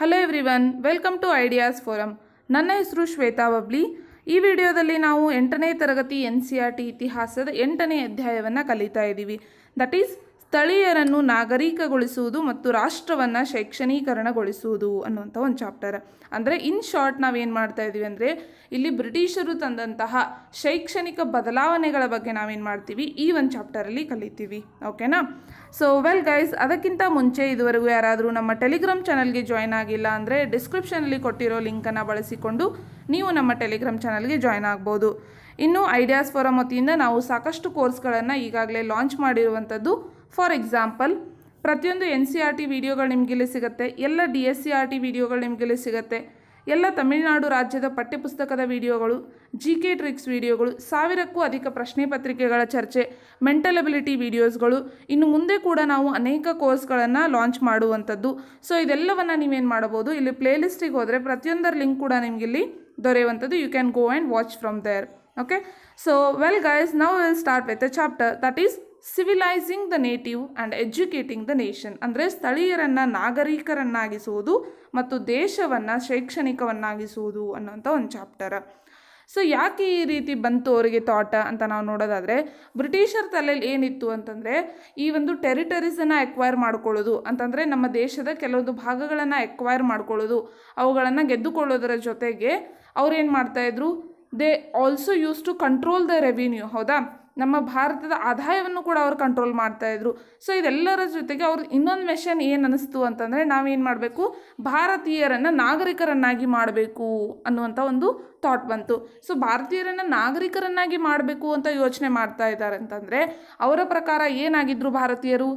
hello everyone welcome to ideas forum ನನ್ನ ಹೆಸರು Shweta bubbly ಈ ವಿಡಿಯೋದಲ್ಲಿ ನಾವು ಎಂಟನೇ ತರಗತಿ ಎನ್ ಸಿ ಆರ್ ಟಿ ಇತಿಹಾಸದ ಎಂಟನೇ ಅಧ್ಯಾಯವನ್ನು ಕಲಿತಾ ಇದ್ದೀವಿ ದಟ್ ಈಸ್ ಸ್ಥಳೀಯರನ್ನು ನಾಗರಿಕಗೊಳಿಸುವುದು ಮತ್ತು ರಾಷ್ಟ್ರವನ್ನು ಶೈಕ್ಷಣೀಕರಣಗೊಳಿಸುವುದು ಅನ್ನುವಂಥ ಒಂದು ಚಾಪ್ಟರ್ ಅಂದರೆ ಇನ್ ಶಾರ್ಟ್ ನಾವೇನು ಮಾಡ್ತಾ ಇದ್ದೀವಿ ಅಂದರೆ ಇಲ್ಲಿ ಬ್ರಿಟಿಷರು ತಂದಂತಹ ಶೈಕ್ಷಣಿಕ ಬದಲಾವಣೆಗಳ ಬಗ್ಗೆ ನಾವೇನು ಮಾಡ್ತೀವಿ ಈ ಒಂದು ಚಾಪ್ಟರಲ್ಲಿ ಕಲಿತೀವಿ ಓಕೆನಾ ಸೊ ವೆಲ್ ಗೈಸ್ ಅದಕ್ಕಿಂತ ಮುಂಚೆ ಇದುವರೆಗೂ ಯಾರಾದರೂ ನಮ್ಮ ಟೆಲಿಗ್ರಾಮ್ ಚಾನಲ್ಗೆ ಜಾಯ್ನ್ ಆಗಿಲ್ಲ ಅಂದರೆ ಡಿಸ್ಕ್ರಿಪ್ಷನಲ್ಲಿ ಕೊಟ್ಟಿರೋ ಲಿಂಕನ್ನು ಬಳಸಿಕೊಂಡು ನೀವು ನಮ್ಮ ಟೆಲಿಗ್ರಾಮ್ ಚಾನಲ್ಗೆ ಜಾಯ್ನ್ ಆಗ್ಬೋದು ಇನ್ನು ಐಡಿಯಾಸ್ ಫಾರಮ್ ವತಿಯಿಂದ ನಾವು ಸಾಕಷ್ಟು ಕೋರ್ಸ್ಗಳನ್ನು ಈಗಾಗಲೇ ಲಾಂಚ್ ಮಾಡಿರುವಂಥದ್ದು ಫಾರ್ ಎಕ್ಸಾಂಪಲ್ ಪ್ರತಿಯೊಂದು ಎನ್ ಸಿ ಆರ್ ಟಿ ವಿಡಿಯೋಗಳು ನಿಮಗಿಲ್ಲಿ ಸಿಗುತ್ತೆ ಎಲ್ಲ D S C R T ವಿಡಿಯೋಗಳು ನಿಮಗೆಲ್ಲೇ ಸಿಗುತ್ತೆ ಎಲ್ಲ ತಮಿಳುನಾಡು ರಾಜ್ಯದ ಪಠ್ಯಪುಸ್ತಕದ ವಿಡಿಯೋಗಳು ಜಿ ಕೆ ಟ್ರಿಕ್ಸ್ ವಿಡಿಯೋಗಳು ಸಾವಿರಕ್ಕೂ ಅಧಿಕ ಪ್ರಶ್ನೆ ಪತ್ರಿಕೆಗಳ ಚರ್ಚೆ ಮೆಂಟಲ್ ಅಬಿಲಿಟಿ ವಿಡಿಯೋಸ್ಗಳು ಇನ್ನು ಮುಂದೆ ಕೂಡ ನಾವು ಅನೇಕ ಕೋರ್ಸ್ಗಳನ್ನು ಲಾಂಚ್ ಮಾಡುವಂಥದ್ದು ಸೊ ಇದೆಲ್ಲವನ್ನು ನೀವೇನು ಮಾಡಬಹುದು ಇಲ್ಲಿ ಪ್ಲೇಲಿಸ್ಟಿಗೆ ಹೋದರೆ ಪ್ರತಿಯೊಂದರ ಲಿಂಕ್ ಕೂಡ ನಿಮಗಿಲ್ಲಿ ದೊರೆಯುವಂಥದ್ದು you can go and watch from there okay so well guys now will start with chapter that is civilising the native and educating the nation ಅಂದರೆ ಸ್ಥಳೀಯರನ್ನು ನಾಗರಿಕರನ್ನಾಗಿಸುವುದು ಮತ್ತು ದೇಶವನ್ನು ಶೈಕ್ಷಣಿಕವನ್ನಾಗಿಸುವುದು ಅನ್ನೋಂಥ ಒಂದು ಚಾಪ್ಟರ್ ಸೊ ಯಾಕೆ ಈ ರೀತಿ ಬಂತು ಅವರಿಗೆ ತಾಟ ಅಂತ ನಾವು ನೋಡೋದಾದರೆ ಬ್ರಿಟಿಷರ್ ತಲೆಯಲ್ಲಿ ಏನಿತ್ತು ಅಂತಂದರೆ ಈ ಒಂದು ಟೆರಿಟರೀಸನ್ನು ಎಕ್ವೈರ್ ಮಾಡ್ಕೊಳ್ಳೋದು ಅಂತಂದರೆ ನಮ್ಮ ದೇಶದ ಕೆಲವೊಂದು ಭಾಗಗಳನ್ನು ಎಕ್ವೈರ್ ಮಾಡ್ಕೊಳ್ಳೋದು ಅವುಗಳನ್ನು ಗೆದ್ದುಕೊಳ್ಳೋದರ ಜೊತೆಗೆ ಅವ್ರೇನು ಮಾಡ್ತಾಯಿದ್ರು they also use to control the revenue ಹೌದಾ ನಮ್ಮ ಭಾರತದ ಆದಾಯವನ್ನು ಕೂಡ ಅವರು ಕಂಟ್ರೋಲ್ ಮಾಡ್ತಾಯಿದ್ರು ಸೊ ಇದೆಲ್ಲರ ಜೊತೆಗೆ ಅವರು ಇನ್ನೊಂದು ಮಿಷನ್ ಏನು ಅನಿಸ್ತು ಅಂತಂದರೆ ನಾವೇನು ಮಾಡಬೇಕು ಭಾರತೀಯರನ್ನು ನಾಗರಿಕರನ್ನಾಗಿ ಮಾಡಬೇಕು ಅನ್ನುವಂಥ ಒಂದು ಥಾಟ್ ಬಂತು ಸೊ ಭಾರತೀಯರನ್ನು ನಾಗರಿಕರನ್ನಾಗಿ ಮಾಡಬೇಕು ಅಂತ ಯೋಚನೆ ಮಾಡ್ತಾ ಇದ್ದಾರೆ ಅಂತಂದರೆ ಅವರ ಪ್ರಕಾರ ಏನಾಗಿದ್ದರು ಭಾರತೀಯರು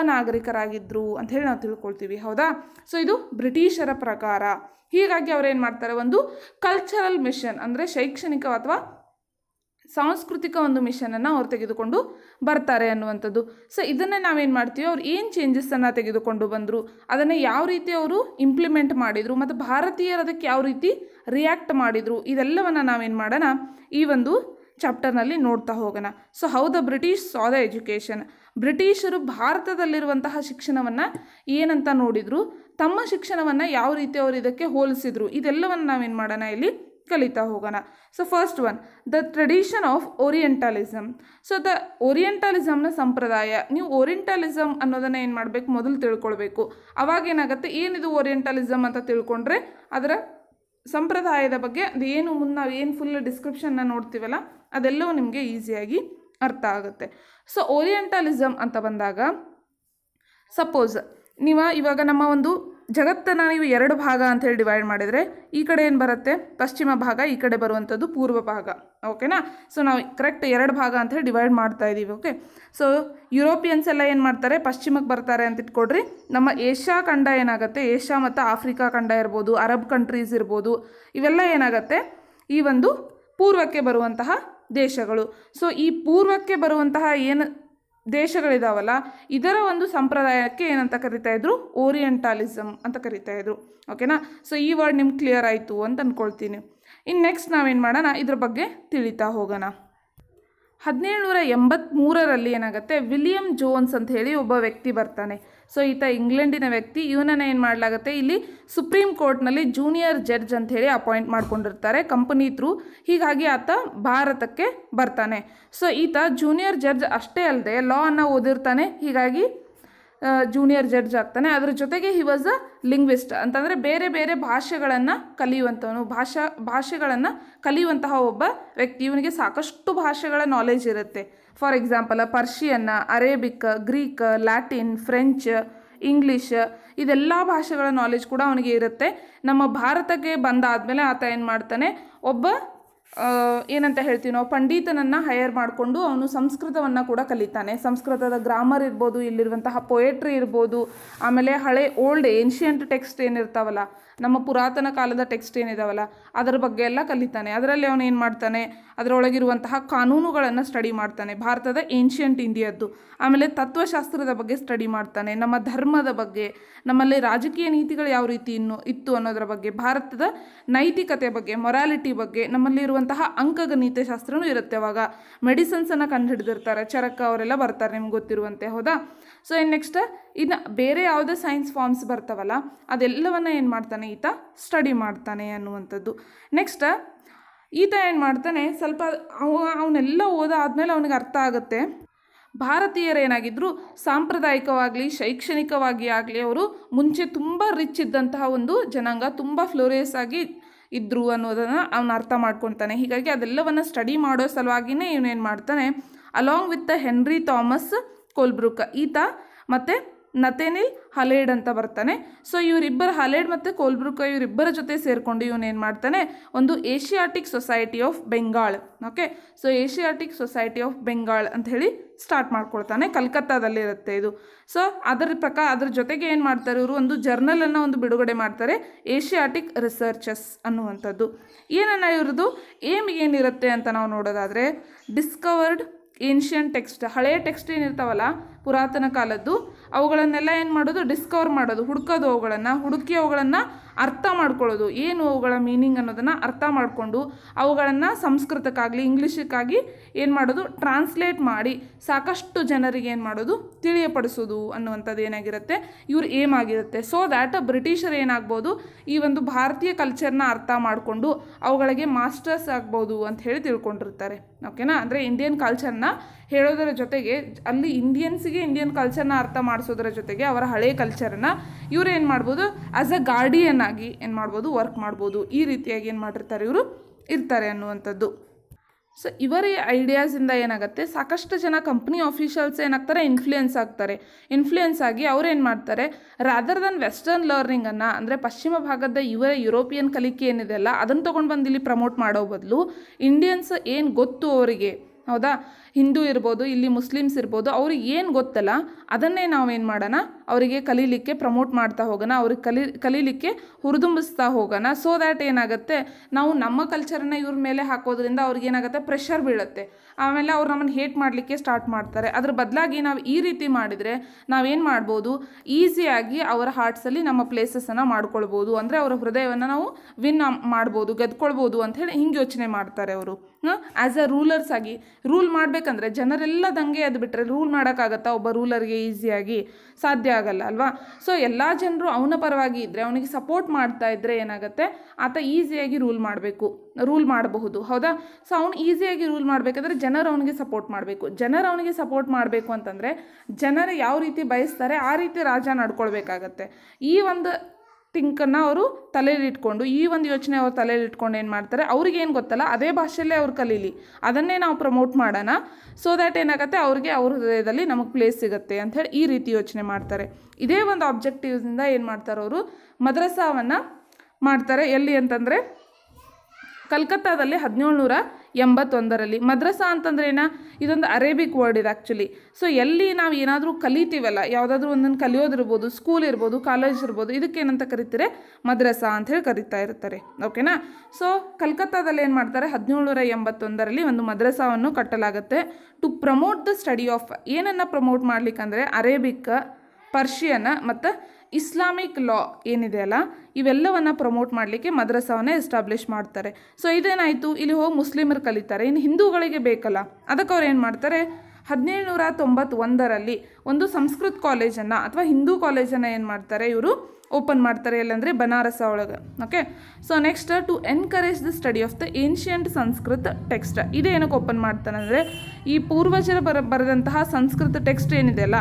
ಅನಾಗರಿಕರಾಗಿದ್ದರು ಅಂಥೇಳಿ ನಾವು ತಿಳ್ಕೊಳ್ತೀವಿ ಹೌದಾ ಸೊ ಇದು ಬ್ರಿಟಿಷರ ಪ್ರಕಾರ ಹೀಗಾಗಿ ಅವರೇನು ಮಾಡ್ತಾರೆ ಒಂದು ಕಲ್ಚರಲ್ ಮಿಷನ್ ಅಂದರೆ ಶೈಕ್ಷಣಿಕ ಅಥವಾ ಸಾಂಸ್ಕೃತಿಕ ಒಂದು ಮಿಷನನ್ನು ಅವ್ರು ತೆಗೆದುಕೊಂಡು ಬರ್ತಾರೆ ಅನ್ನುವಂಥದ್ದು ಸೊ ಇದನ್ನು ನಾವೇನು ಮಾಡ್ತೀವಿ ಅವ್ರು ಏನು ಚೇಂಜಸ್ಸನ್ನು ತೆಗೆದುಕೊಂಡು ಬಂದರು ಅದನ್ನು ಯಾವ ರೀತಿ ಅವರು ಇಂಪ್ಲಿಮೆಂಟ್ ಮಾಡಿದರು ಮತ್ತು ಭಾರತೀಯರು ಅದಕ್ಕೆ ಯಾವ ರೀತಿ ರಿಯಾಕ್ಟ್ ಮಾಡಿದರು ಇದೆಲ್ಲವನ್ನು ನಾವೇನು ಮಾಡೋಣ ಈ ಒಂದು ಚಾಪ್ಟರ್ನಲ್ಲಿ ನೋಡ್ತಾ ಹೋಗೋಣ so how the British saw the education ಬ್ರಿಟಿಷರು ಭಾರತದಲ್ಲಿರುವಂತಹ ಶಿಕ್ಷಣವನ್ನು ಏನಂತ ನೋಡಿದರು ತಮ್ಮ ಶಿಕ್ಷಣವನ್ನು ಯಾವ ರೀತಿ ಅವರು ಇದಕ್ಕೆ ಹೋಲಿಸಿದರು ಇದೆಲ್ಲವನ್ನು ನಾವೇನು ಮಾಡೋಣ ಇಲ್ಲಿ ಕಲಿತಾ ಹೋಗೋಣ so first one the tradition of orientalism so the ಓರಿಯೆಂಟಲಿಸಮ್ನ ಸಂಪ್ರದಾಯ ನೀವು ಓರಿಯೆಂಟಲಿಸಮ್ ಅನ್ನೋದನ್ನು ಏನು ಮಾಡಬೇಕು ಮೊದಲು ತಿಳ್ಕೊಳ್ಬೇಕು ಅವಾಗೇನಾಗುತ್ತೆ ಏನಿದು ಓರಿಯೆಂಟಲಿಸಮ್ ಅಂತ ತಿಳ್ಕೊಂಡ್ರೆ ಅದರ ಸಂಪ್ರದಾಯದ ಬಗ್ಗೆ ಅದು ಏನು ಮುನ್ನ ನಾವು ಏನು ಫುಲ್ ಡಿಸ್ಕ್ರಿಪ್ಷನ್ನ ನೋಡ್ತೀವಲ್ಲ ಅದೆಲ್ಲವೂ ನಿಮಗೆ ಈಸಿಯಾಗಿ ಅರ್ಥ ಆಗುತ್ತೆ ಸೊ ಓರಿಯೆಂಟಲಿಸಮ್ ಅಂತ ಬಂದಾಗ ಸಪೋಸ್ ನೀವು ಇವಾಗ ನಮ್ಮ ಒಂದು ಜಗತ್ತನ್ನು ನೀವು ಎರಡು ಭಾಗ ಅಂತ ಡಿವೈಡ್ ಮಾಡಿದರೆ ಈ ಕಡೆ ಏನು ಬರುತ್ತೆ ಪಶ್ಚಿಮ ಭಾಗ ಈ ಕಡೆ ಬರುವಂಥದ್ದು ಪೂರ್ವ ಭಾಗ ಓಕೆನಾ ಸೊ ನಾವು ಕರೆಕ್ಟ್ ಎರಡು ಭಾಗ ಅಂತ ಡಿವೈಡ್ ಮಾಡ್ತಾ ಇದ್ದೀವಿ ಓಕೆ ಸೊ ಯುರೋಪಿಯನ್ಸ್ ಎಲ್ಲ ಏನು ಮಾಡ್ತಾರೆ ಪಶ್ಚಿಮಕ್ಕೆ ಬರ್ತಾರೆ ಅಂತ ಇಟ್ಕೊಡ್ರಿ ನಮ್ಮ ಏಷ್ಯಾ ಖಂಡ ಏನಾಗುತ್ತೆ ಏಷ್ಯಾ ಮತ್ತು ಆಫ್ರಿಕಾ ಖಂಡ ಇರ್ಬೋದು ಅರಬ್ ಕಂಟ್ರೀಸ್ ಇರ್ಬೋದು ಇವೆಲ್ಲ ಏನಾಗುತ್ತೆ ಈ ಒಂದು ಪೂರ್ವಕ್ಕೆ ಬರುವಂತಹ ದೇಶಗಳು ಸೊ ಈ ಪೂರ್ವಕ್ಕೆ ಬರುವಂತಹ ಏನು ದೇಶಗಳಿದಾವಲ್ಲ ಇದರ ಒಂದು ಸಂಪ್ರದಾಯಕ್ಕೆ ಏನಂತ ಕರಿತಾ ಇದ್ರು ಓರಿಯೆಂಟಾಲಿಸಮ್ ಅಂತ ಕರಿತಾ ಇದ್ರು ಓಕೆನಾ ಸೊ ಈ ವರ್ಡ್ ನಿಮ್ಗೆ ಕ್ಲಿಯರ್ ಆಯಿತು ಅಂತ ಅಂದ್ಕೊಳ್ತೀನಿ ಇನ್ನು ನೆಕ್ಸ್ಟ್ ನಾವೇನು ಮಾಡೋಣ ಇದ್ರ ಬಗ್ಗೆ ತಿಳಿತಾ ಹೋಗೋಣ ನೂರ ಎಂಬತ್ತ್ಮೂರರಲ್ಲಿ ಏನಾಗುತ್ತೆ ವಿಲಿಯಂ ಜೋನ್ಸ್ ಅಂತ ಹೇಳಿ ಒಬ್ಬ ವ್ಯಕ್ತಿ ಬರ್ತಾನೆ ಸೊ ಈತ ಇಂಗ್ಲೆಂಡಿನ ವ್ಯಕ್ತಿ ಇವನನ್ನು ಏನು ಮಾಡಲಾಗುತ್ತೆ ಇಲ್ಲಿ ಸುಪ್ರೀಂ ಕೋರ್ಟ್ನಲ್ಲಿ ಜೂನಿಯರ್ ಜಡ್ಜ್ ಅಂತ ಹೇಳಿ ಅಪಾಯಿಂಟ್ ಮಾಡ್ಕೊಂಡಿರ್ತಾರೆ ಕಂಪನಿ ತ್ರೂ ಹೀಗಾಗಿ ಆತ ಭಾರತಕ್ಕೆ ಬರ್ತಾನೆ ಸೊ ಈತ ಜೂನಿಯರ್ ಜಡ್ಜ್ ಅಷ್ಟೇ ಅಲ್ಲದೆ ಲಾ ಅನ್ನು ಓದಿರ್ತಾನೆ ಹೀಗಾಗಿ ಜೂನಿಯರ್ ಜಡ್ಜ್ ಆಗ್ತಾನೆ ಅದ್ರ ಜೊತೆಗೆ ಹಿ ವಾಸ್ ಅ ಲಿಂಗ್ವಿಸ್ಟ್ ಅಂತಂದರೆ ಬೇರೆ ಬೇರೆ ಭಾಷೆಗಳನ್ನು ಕಲಿಯುವಂಥವನು ಭಾಷಾ ಭಾಷೆಗಳನ್ನು ಕಲಿಯುವಂತಹ ಒಬ್ಬ ವ್ಯಕ್ತಿ ಇವನಿಗೆ ಸಾಕಷ್ಟು ಭಾಷೆಗಳ ನಾಲೆಜ್ ಇರುತ್ತೆ for example Persian Arabic Greek Latin French English ಇದೆಲ್ಲ ಭಾಷೆಗಳ ನಾಲೆಜ್ ಕೂಡ ಅವನಿಗೆ ಇರುತ್ತೆ ನಮ್ಮ ಭಾರತಕ್ಕೆ ಬಂದಾದಮೇಲೆ ಆತ ಏನು ಮಾಡ್ತಾನೆ ಒಬ್ಬ ಏನಂತ ಹೇಳ್ತೀವಿ ನಾವು ಪಂಡಿತನನ್ನು ಹೈಯರ್ ಮಾಡಿಕೊಂಡು ಅವನು ಸಂಸ್ಕೃತವನ್ನು ಕೂಡ ಕಲಿತಾನೆ ಸಂಸ್ಕೃತದ ಗ್ರಾಮರ್ ಇರ್ಬೋದು ಇಲ್ಲಿರುವಂತಹ ಪೊಯೆಟ್ರಿ ಇರ್ಬೋದು ಆಮೇಲೆ ಹಳೆ ಓಲ್ಡ್ ಏನ್ಷಿಯಂಟ್ ಟೆಕ್ಸ್ಟ್ ಏನಿರ್ತಾವಲ್ಲ ನಮ್ಮ ಪುರಾತನ ಕಾಲದ ಟೆಕ್ಸ್ಟ್ ಏನಿದಾವಲ್ಲ ಅದರ ಬಗ್ಗೆ ಎಲ್ಲ ಕಲಿತಾನೆ ಅದರಲ್ಲಿ ಅವನು ಏನು ಮಾಡ್ತಾನೆ ಅದರೊಳಗಿರುವಂತಹ ಕಾನೂನುಗಳನ್ನು ಸ್ಟಡಿ ಮಾಡ್ತಾನೆ ಭಾರತದ ಏನ್ಷಿಯಂಟ್ ಇಂಡಿಯಾದ್ದು ಆಮೇಲೆ ತತ್ವಶಾಸ್ತ್ರದ ಬಗ್ಗೆ ಸ್ಟಡಿ ಮಾಡ್ತಾನೆ ನಮ್ಮ ಧರ್ಮದ ಬಗ್ಗೆ ನಮ್ಮಲ್ಲಿ ರಾಜಕೀಯ ನೀತಿಗಳು ಯಾವ ರೀತಿ ಇನ್ನು ಇತ್ತು ಅನ್ನೋದರ ಬಗ್ಗೆ ಭಾರತದ ನೈತಿಕತೆ ಬಗ್ಗೆ ಮೊರಾಲಿಟಿ ಬಗ್ಗೆ ನಮ್ಮಲ್ಲಿ ಇರುವಂತಹ ಅಂಕಗಣಿತ ಶಾಸ್ತ್ರನೂ ಇರುತ್ತೆ ಅವಾಗ ಮೆಡಿಸನ್ಸನ್ನು ಕಂಡುಹಿಡಿದಿರ್ತಾರೆ ಚರಕ ಅವರೆಲ್ಲ ಬರ್ತಾರೆ ನಿಮ್ಗೆ ಗೊತ್ತಿರುವಂತೆ ಹೌದಾ ಸೊ ಏನು ನೆಕ್ಸ್ಟ್ ಇನ್ನು ಬೇರೆ ಯಾವುದೇ ಸೈನ್ಸ್ ಫಾರ್ಮ್ಸ್ ಬರ್ತಾವಲ್ಲ ಅದೆಲ್ಲವನ್ನು ಏನು ಮಾಡ್ತಾನೆ ಈತ ಸ್ಟಡಿ ಮಾಡ್ತಾನೆ ಅನ್ನುವಂಥದ್ದು ನೆಕ್ಸ್ಟ್ ಈತ ಏನು ಮಾಡ್ತಾನೆ ಸ್ವಲ್ಪ ಅವ ಅವನ್ನೆಲ್ಲ ಓದಾದ್ಮೇಲೆ ಅವನಿಗೆ ಅರ್ಥ ಆಗುತ್ತೆ ಭಾರತೀಯರೇನಾಗಿದ್ದರು ಸಾಂಪ್ರದಾಯಿಕವಾಗಲಿ ಶೈಕ್ಷಣಿಕವಾಗಿ ಆಗಲಿ ಅವರು ಮುಂಚೆ ತುಂಬ ರಿಚ್ ಇದ್ದಂತಹ ಒಂದು ಜನಾಂಗ ತುಂಬ ಫ್ಲೋರಿಯಸ್ ಆಗಿ ಇದ್ದರು ಅನ್ನೋದನ್ನು ಅವನು ಅರ್ಥ ಮಾಡ್ಕೊತಾನೆ ಹೀಗಾಗಿ ಅದೆಲ್ಲವನ್ನು ಸ್ಟಡಿ ಮಾಡೋ ಸಲುವಾಗಿಯೇ ಇವನೇನು ಮಾಡ್ತಾನೆ along with the Henry Thomas Colebrook ಈತ ಮತ್ತು ನತೇನಿಲ್ ಹಲೇಡ್ ಅಂತ ಬರ್ತಾನೆ ಸೊ ಇವರಿಬ್ಬರು ಹಲೇಡ್ ಮತ್ತು ಕೋಲ್ಬ್ರುಕ ಇವರಿಬ್ಬರ ಜೊತೆ ಸೇರಿಕೊಂಡು ಇವನೇನು ಮಾಡ್ತಾನೆ ಒಂದು Asiatic society of Bengal okay so Asiatic society of Bengal ಅಂತ ಹೇಳಿ ಸ್ಟಾರ್ಟ್ ಮಾಡ್ಕೊಳ್ತಾನೆ ಇರುತ್ತೆ ಇದು ಸೊ ಅದರ ಪ್ರಕಾರ ಅದ್ರ ಜೊತೆಗೆ ಏನು ಮಾಡ್ತಾರೆ ಇವರು ಒಂದು ಜರ್ನಲನ್ನು ಒಂದು ಬಿಡುಗಡೆ ಮಾಡ್ತಾರೆ ಏಷಿಯಾಟಿಕ್ ರಿಸರ್ಚಸ್ ಅನ್ನುವಂಥದ್ದು ಏನನ್ನ ಇವ್ರದ್ದು ಏಮ್ ಏನಿರುತ್ತೆ ಅಂತ ನಾವು ನೋಡೋದಾದರೆ ಡಿಸ್ಕವರ್ಡ್ ಏನ್ಷಿಯನ್ ಟೆಕ್ಸ್ಟ್ ಹಳೆಯ ಟೆಕ್ಸ್ಟ್ ಏನಿರ್ತಾವಲ್ಲ ಪುರಾತನ ಕಾಲದ್ದು ಅವುಗಳನ್ನೆಲ್ಲ ಏನು ಮಾಡೋದು ಡಿಸ್ಕವರ್ ಮಾಡೋದು ಹುಡುಕೋದು ಅವುಗಳನ್ನು ಹುಡುಕಿ ಅವುಗಳನ್ನು ಅರ್ಥ ಮಾಡ್ಕೊಳ್ಳೋದು ಏನು ಅವುಗಳ ಮೀನಿಂಗ್ ಅನ್ನೋದನ್ನು ಅರ್ಥ ಮಾಡಿಕೊಂಡು ಅವುಗಳನ್ನು ಸಂಸ್ಕೃತಕ್ಕಾಗಲಿ ಇಂಗ್ಲೀಷಕ್ಕಾಗಿ ಏನು ಮಾಡೋದು ಟ್ರಾನ್ಸ್ಲೇಟ್ ಮಾಡಿ ಸಾಕಷ್ಟು ಜನರಿಗೆ ಏನು ಮಾಡೋದು ತಿಳಿಯಪಡಿಸೋದು ಅನ್ನುವಂಥದ್ದು ಏನಾಗಿರುತ್ತೆ ಇವ್ರ ಏಮ್ ಆಗಿರುತ್ತೆ ಸೊ ದ್ಯಾಟ್ ಬ್ರಿಟಿಷರು ಏನಾಗ್ಬೋದು ಈ ಒಂದು ಭಾರತೀಯ ಕಲ್ಚರ್ನ ಅರ್ಥ ಮಾಡಿಕೊಂಡು ಅವುಗಳಿಗೆ ಮಾಸ್ಟರ್ಸ್ ಆಗ್ಬೋದು ಅಂತ ಹೇಳಿ ತಿಳ್ಕೊಂಡಿರ್ತಾರೆ ಓಕೆನಾ ಅಂದರೆ ಇಂಡಿಯನ್ ಕಲ್ಚರ್ನ ಹೇಳೋದರ ಜೊತೆಗೆ ಅಲ್ಲಿ ಇಂಡಿಯನ್ಸಿಗೆ ಇಂಡಿಯನ್ ಕಲ್ಚರ್ನ ಅರ್ಥ ಮಾಡಿ ಮಾಡಿಸೋದ್ರ ಜೊತೆಗೆ ಅವರ ಹಳೆ ಕಲ್ಚರನ್ನು ಇವರು ಏನು ಮಾಡ್ಬೋದು ಆ್ಯಸ್ ಅ ಗಾರ್ಡಿಯನ್ ಆಗಿ ಏನು ಮಾಡ್ಬೋದು ವರ್ಕ್ ಮಾಡ್ಬೋದು ಈ ರೀತಿಯಾಗಿ ಏನು ಮಾಡಿರ್ತಾರೆ ಇವರು ಇರ್ತಾರೆ ಅನ್ನುವಂಥದ್ದು ಸೊ ಇವರ ಐಡಿಯಾಸಿಂದ ಏನಾಗುತ್ತೆ ಸಾಕಷ್ಟು ಜನ ಕಂಪ್ನಿ ಆಫೀಷಿಯಲ್ಸ್ ಏನಾಗ್ತಾರೆ ಇನ್ಫ್ಲುಯೆನ್ಸ್ ಆಗ್ತಾರೆ ಇನ್ಫ್ಲುಯೆನ್ಸ್ ಆಗಿ ಏನು ಮಾಡ್ತಾರೆ ರಾದರ್ ದನ್ ವೆಸ್ಟರ್ನ್ ಲರ್ನಿಂಗನ್ನು ಅಂದರೆ ಪಶ್ಚಿಮ ಭಾಗದ ಇವರ ಯುರೋಪಿಯನ್ ಕಲಿಕೆ ಏನಿದೆ ಅಲ್ಲ ಅದನ್ನು ತೊಗೊಂಡು ಬಂದು ಇಲ್ಲಿ ಪ್ರಮೋಟ್ ಮಾಡೋ ಬದಲು ಇಂಡಿಯನ್ಸ್ ಏನು ಗೊತ್ತು ಅವರಿಗೆ ಹೌದಾ ಹಿಂದೂ ಇರ್ಬೋದು ಇಲ್ಲಿ ಮುಸ್ಲಿಮ್ಸ್ ಇರ್ಬೋದು ಅವ್ರಿಗೆ ಏನು ಗೊತ್ತಲ್ಲ ಅದನ್ನೇ ನಾವೇನು ಮಾಡೋಣ ಅವರಿಗೆ ಕಲೀಲಿಕ್ಕೆ ಪ್ರಮೋಟ್ ಮಾಡ್ತಾ ಹೋಗೋಣ ಅವ್ರಿಗೆ ಕಲಿ ಕಲೀಲಿಕ್ಕೆ ಹುರಿದುಂಬಿಸ್ತಾ ಹೋಗೋಣ ಸೊ ದ್ಯಾಟ್ ಏನಾಗುತ್ತೆ ನಾವು ನಮ್ಮ ಕಲ್ಚರನ್ನ ಇವ್ರ ಮೇಲೆ ಹಾಕೋದ್ರಿಂದ ಅವ್ರಿಗೇನಾಗುತ್ತೆ ಪ್ರೆಷರ್ ಬೀಳುತ್ತೆ ಆಮೇಲೆ ಅವ್ರು ನಮ್ಮನ್ನು ಹೇಟ್ ಮಾಡಲಿಕ್ಕೆ ಸ್ಟಾರ್ಟ್ ಮಾಡ್ತಾರೆ ಅದ್ರ ಬದಲಾಗಿ ನಾವು ಈ ರೀತಿ ಮಾಡಿದರೆ ನಾವೇನು ಮಾಡ್ಬೋದು ಈಸಿಯಾಗಿ ಅವರ ಹಾರ್ಟ್ಸಲ್ಲಿ ನಮ್ಮ ಪ್ಲೇಸಸ್ಸನ್ನು ಮಾಡ್ಕೊಳ್ಬೋದು ಅಂದರೆ ಅವರ ಹೃದಯವನ್ನು ನಾವು ವಿನ್ ಮಾಡ್ಬೋದು ಗೆದ್ಕೊಳ್ಬೋದು ಅಂತ ಹೇಳಿ ಹಿಂಗೆ ಯೋಚನೆ ಮಾಡ್ತಾರೆ ಅವರು ಆ್ಯಸ್ ಅ ರೂಲರ್ಸ್ ಆಗಿ ರೂಲ್ ಮಾಡಬೇಕು ಮಾಡಬೇಕಂದ್ರೆ ದಂಗೆ ಅದು ಬಿಟ್ಟರೆ ರೂಲ್ ಮಾಡೋಕ್ಕಾಗತ್ತಾ ಒಬ್ಬ ರೂಲರ್ಗೆ ಈಸಿಯಾಗಿ ಸಾಧ್ಯ ಆಗಲ್ಲ ಅಲ್ವಾ ಸೊ ಎಲ್ಲ ಜನರು ಅವನ ಪರವಾಗಿ ಇದ್ದರೆ ಅವನಿಗೆ ಸಪೋರ್ಟ್ ಮಾಡ್ತಾ ಇದ್ದರೆ ಏನಾಗುತ್ತೆ ಆತ ಈಸಿಯಾಗಿ ರೂಲ್ ಮಾಡಬೇಕು ರೂಲ್ ಮಾಡಬಹುದು ಹೌದಾ ಸೊ ಅವ್ನು ಈಸಿಯಾಗಿ ರೂಲ್ ಮಾಡಬೇಕಾದ್ರೆ ಜನರು ಅವನಿಗೆ ಸಪೋರ್ಟ್ ಮಾಡಬೇಕು ಜನರು ಅವನಿಗೆ ಸಪೋರ್ಟ್ ಮಾಡಬೇಕು ಅಂತಂದರೆ ಜನರು ಯಾವ ರೀತಿ ಬಯಸ್ತಾರೆ ಆ ರೀತಿ ರಾಜ ನಡ್ಕೊಳ್ಬೇಕಾಗತ್ತೆ ಈ ಒಂದು ಥಿಂಕನ್ನು ಅವರು ತಲೆಯಲ್ಲಿಟ್ಕೊಂಡು ಈ ಒಂದು ಯೋಚನೆ ಅವ್ರು ತಲೆಯಲ್ಲಿಟ್ಕೊಂಡು ಏನು ಮಾಡ್ತಾರೆ ಅವ್ರಿಗೇನು ಗೊತ್ತಲ್ಲ ಅದೇ ಭಾಷೆಯಲ್ಲೇ ಅವ್ರು ಕಲೀಲಿ ಅದನ್ನೇ ನಾವು ಪ್ರಮೋಟ್ ಮಾಡೋಣ ಸೊ ದ್ಯಾಟ್ ಏನಾಗುತ್ತೆ ಅವ್ರಿಗೆ ಅವ್ರ ಹೃದಯದಲ್ಲಿ ನಮಗೆ ಪ್ಲೇಸ್ ಸಿಗುತ್ತೆ ಅಂಥೇಳಿ ಈ ರೀತಿ ಯೋಚನೆ ಮಾಡ್ತಾರೆ ಇದೇ ಒಂದು ಆಬ್ಜೆಕ್ಟಿವ್ಸಿಂದ ಏನು ಮಾಡ್ತಾರೆ ಅವರು ಮದ್ರಸಾವನ್ನು ಮಾಡ್ತಾರೆ ಎಲ್ಲಿ ಅಂತಂದರೆ ಕಲ್ಕತ್ತಾದಲ್ಲಿ ಹದಿನೇಳು ನೂರ ಎಂಬತ್ತೊಂದರಲ್ಲಿ ಮದ್ರಸಾ ಅಂತಂದ್ರೆ ಏನ ಇದೊಂದು ಅರೇಬಿಕ್ ವರ್ಡ್ ಇದೆ ಆ್ಯಕ್ಚುಲಿ ಸೊ ಎಲ್ಲಿ ನಾವು ಏನಾದರೂ ಕಲಿತೀವಲ್ಲ ಯಾವುದಾದ್ರೂ ಒಂದನ್ನು ಕಲಿಯೋದಿರ್ಬೋದು ಸ್ಕೂಲ್ ಇರ್ಬೋದು ಕಾಲೇಜ್ ಇರ್ಬೋದು ಇದಕ್ಕೇನಂತ ಕರಿತಾರೆ ಮದ್ರಸಾ ಅಂತ ಹೇಳಿ ಕರಿತಾ ಇರ್ತಾರೆ ಓಕೆನಾ ಸೊ ಕಲ್ಕತ್ತಾದಲ್ಲಿ ಏನು ಮಾಡ್ತಾರೆ ಹದಿನೇಳುನೂರ ಎಂಬತ್ತೊಂದರಲ್ಲಿ ಒಂದು ಮದ್ರಸಾವನ್ನು ಕಟ್ಟಲಾಗುತ್ತೆ to promote the study of ಏನನ್ನು ಪ್ರಮೋಟ್ ಮಾಡಲಿಕ್ಕಂದ್ರೆ ಅರೇಬಿಕ್ ಪರ್ಷಿಯನ್ ಮತ್ತು ಇಸ್ಲಾಮಿಕ್ ಲಾ ಏನಿದೆ ಅಲ್ಲ ಇವೆಲ್ಲವನ್ನು ಪ್ರಮೋಟ್ ಮಾಡಲಿಕ್ಕೆ ಮದ್ರಸಾವನ್ನೇ ಎಸ್ಟಾಬ್ಲಿಷ್ ಮಾಡ್ತಾರೆ ಸೊ ಇದೇನಾಯಿತು ಇಲ್ಲಿ ಹೋಗಿ ಮುಸ್ಲಿಮರು ಕಲಿತಾರೆ ಇನ್ನು ಹಿಂದೂಗಳಿಗೆ ಬೇಕಲ್ಲ ಅದಕ್ಕೆ ಅವ್ರು ಏನು ಮಾಡ್ತಾರೆ ಹದಿನೇಳುನೂರ ತೊಂಬತ್ತೊಂದರಲ್ಲಿ ಒಂದು ಸಂಸ್ಕೃತ ಕಾಲೇಜನ್ನು ಅಥವಾ ಹಿಂದೂ ಕಾಲೇಜನ್ನು ಏನು ಮಾಡ್ತಾರೆ ಇವರು ಓಪನ್ ಮಾಡ್ತಾರೆ ಎಲ್ಲಂದರೆ ಬನಾರಸ ಒಳಗೆ okay so next to encourage the study of the ancient Sanskrit text ಇದೇನಕ್ಕೆ ಓಪನ್ ಮಾಡ್ತಾನೆ ಅಂದರೆ ಈ ಪೂರ್ವಜರು ಬರ ಬರೆದಂತಹ ಸಂಸ್ಕೃತ ಟೆಕ್ಸ್ಟ್ ಏನಿದೆ ಅಲ್ಲ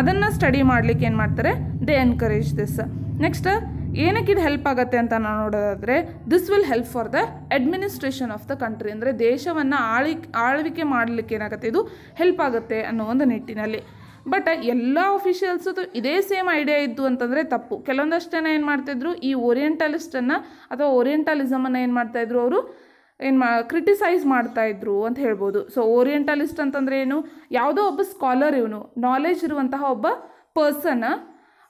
ಅದನ್ನು ಸ್ಟಡಿ ಮಾಡಲಿಕ್ಕೆ ಏನು ಮಾಡ್ತಾರೆ ದೇ ಎನ್ಕರೇಜ್ ದಿಸ್ ನೆಕ್ಸ್ಟ್ ಏನಕ್ಕೆ ಇದು ಹೆಲ್ಪ್ ಆಗುತ್ತೆ ಅಂತ ನಾವು ನೋಡೋದಾದರೆ this will help for the administration of the country ಅಂದರೆ ದೇಶವನ್ನು ಆಳಿ ಆಳ್ವಿಕೆ ಮಾಡಲಿಕ್ಕೆ ಏನಾಗುತ್ತೆ ಇದು ಹೆಲ್ಪ್ ಆಗುತ್ತೆ ಅನ್ನೋ ಒಂದು ನಿಟ್ಟಿನಲ್ಲಿ ಬಟ್ ಎಲ್ಲ ಅಫಿಷಿಯಲ್ಸದು ಇದೇ ಸೇಮ್ ಐಡಿಯಾ ಇದ್ದು ಅಂತಂದರೆ ತಪ್ಪು ಕೆಲವೊಂದಷ್ಟು ಜನ ಏನು ಮಾಡ್ತಾಯಿದ್ರು ಈ ಓರಿಯೆಂಟಲಿಸ್ಟನ್ನು ಅಥವಾ ಓರಿಯೆಂಟಲಿಸಮನ್ನು ಏನು ಮಾಡ್ತಾಯಿದ್ರು ಅವರು ಏನು ಮಾ ಕ್ರಿಟಿಸೈಸ್ ಮಾಡ್ತಾಯಿದ್ರು ಅಂತ ಹೇಳ್ಬೋದು ಸೊ ಓರಿಯೆಂಟಲಿಸ್ಟ್ ಅಂತಂದರೆ ಏನು ಯಾವುದೋ ಒಬ್ಬ ಸ್ಕಾಲರ್ ಇವನು ನಾಲೆಜ್ ಇರುವಂತಹ ಒಬ್ಬ ಪರ್ಸನ್ನ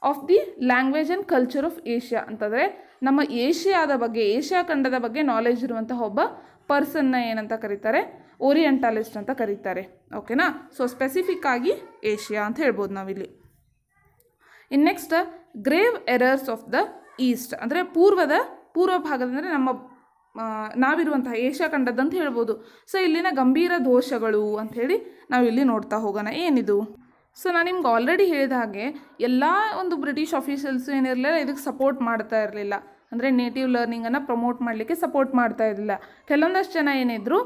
of the language and culture of Asia ಅಂತಂದರೆ ನಮ್ಮ ಏಷ್ಯಾದ ಬಗ್ಗೆ ಏಷ್ಯಾ ಖಂಡದ ಬಗ್ಗೆ ನಾಲೆಜ್ ಇರುವಂತಹ ಒಬ್ಬ ಪರ್ಸನ್ನ ಏನಂತ ಕರೀತಾರೆ ಓರಿಯೆಂಟಾಲಿಸ್ಟ್ ಅಂತ ಕರೀತಾರೆ ಓಕೆನಾ ಸೊ ಸ್ಪೆಸಿಫಿಕ್ ಆಗಿ ಏಷ್ಯಾ ಅಂತ ಹೇಳ್ಬೋದು ನಾವಿಲ್ಲಿ in next grave errors of the east ಅಂದರೆ ಪೂರ್ವದ ಪೂರ್ವ ಭಾಗದಂದರೆ ನಮ್ಮ ನಾವಿರುವಂತಹ ಏಷ್ಯಾ ಅಂತ ಹೇಳ್ಬೋದು ಸೊ ಇಲ್ಲಿನ ಗಂಭೀರ ದೋಷಗಳು ಅಂಥೇಳಿ ನಾವಿಲ್ಲಿ ನೋಡ್ತಾ ಹೋಗೋಣ ಏನಿದು ಸೊ ನಾನು ನಿಮ್ಗೆ ಆಲ್ರೆಡಿ ಹೇಳಿದ ಹಾಗೆ ಎಲ್ಲ ಒಂದು ಬ್ರಿಟಿಷ್ ಆಫೀಷಿಯಲ್ಸು ಏನಿರಲಿಲ್ಲ ಇದಕ್ಕೆ ಸಪೋರ್ಟ್ ಮಾಡ್ತಾ ಇರಲಿಲ್ಲ ಅಂದರೆ ನೇಟಿವ್ ಲರ್ನಿಂಗನ್ನು ಪ್ರಮೋಟ್ ಮಾಡಲಿಕ್ಕೆ ಸಪೋರ್ಟ್ ಮಾಡ್ತಾ ಇರಲಿಲ್ಲ ಕೆಲವೊಂದಷ್ಟು ಜನ ಏನಿದ್ರು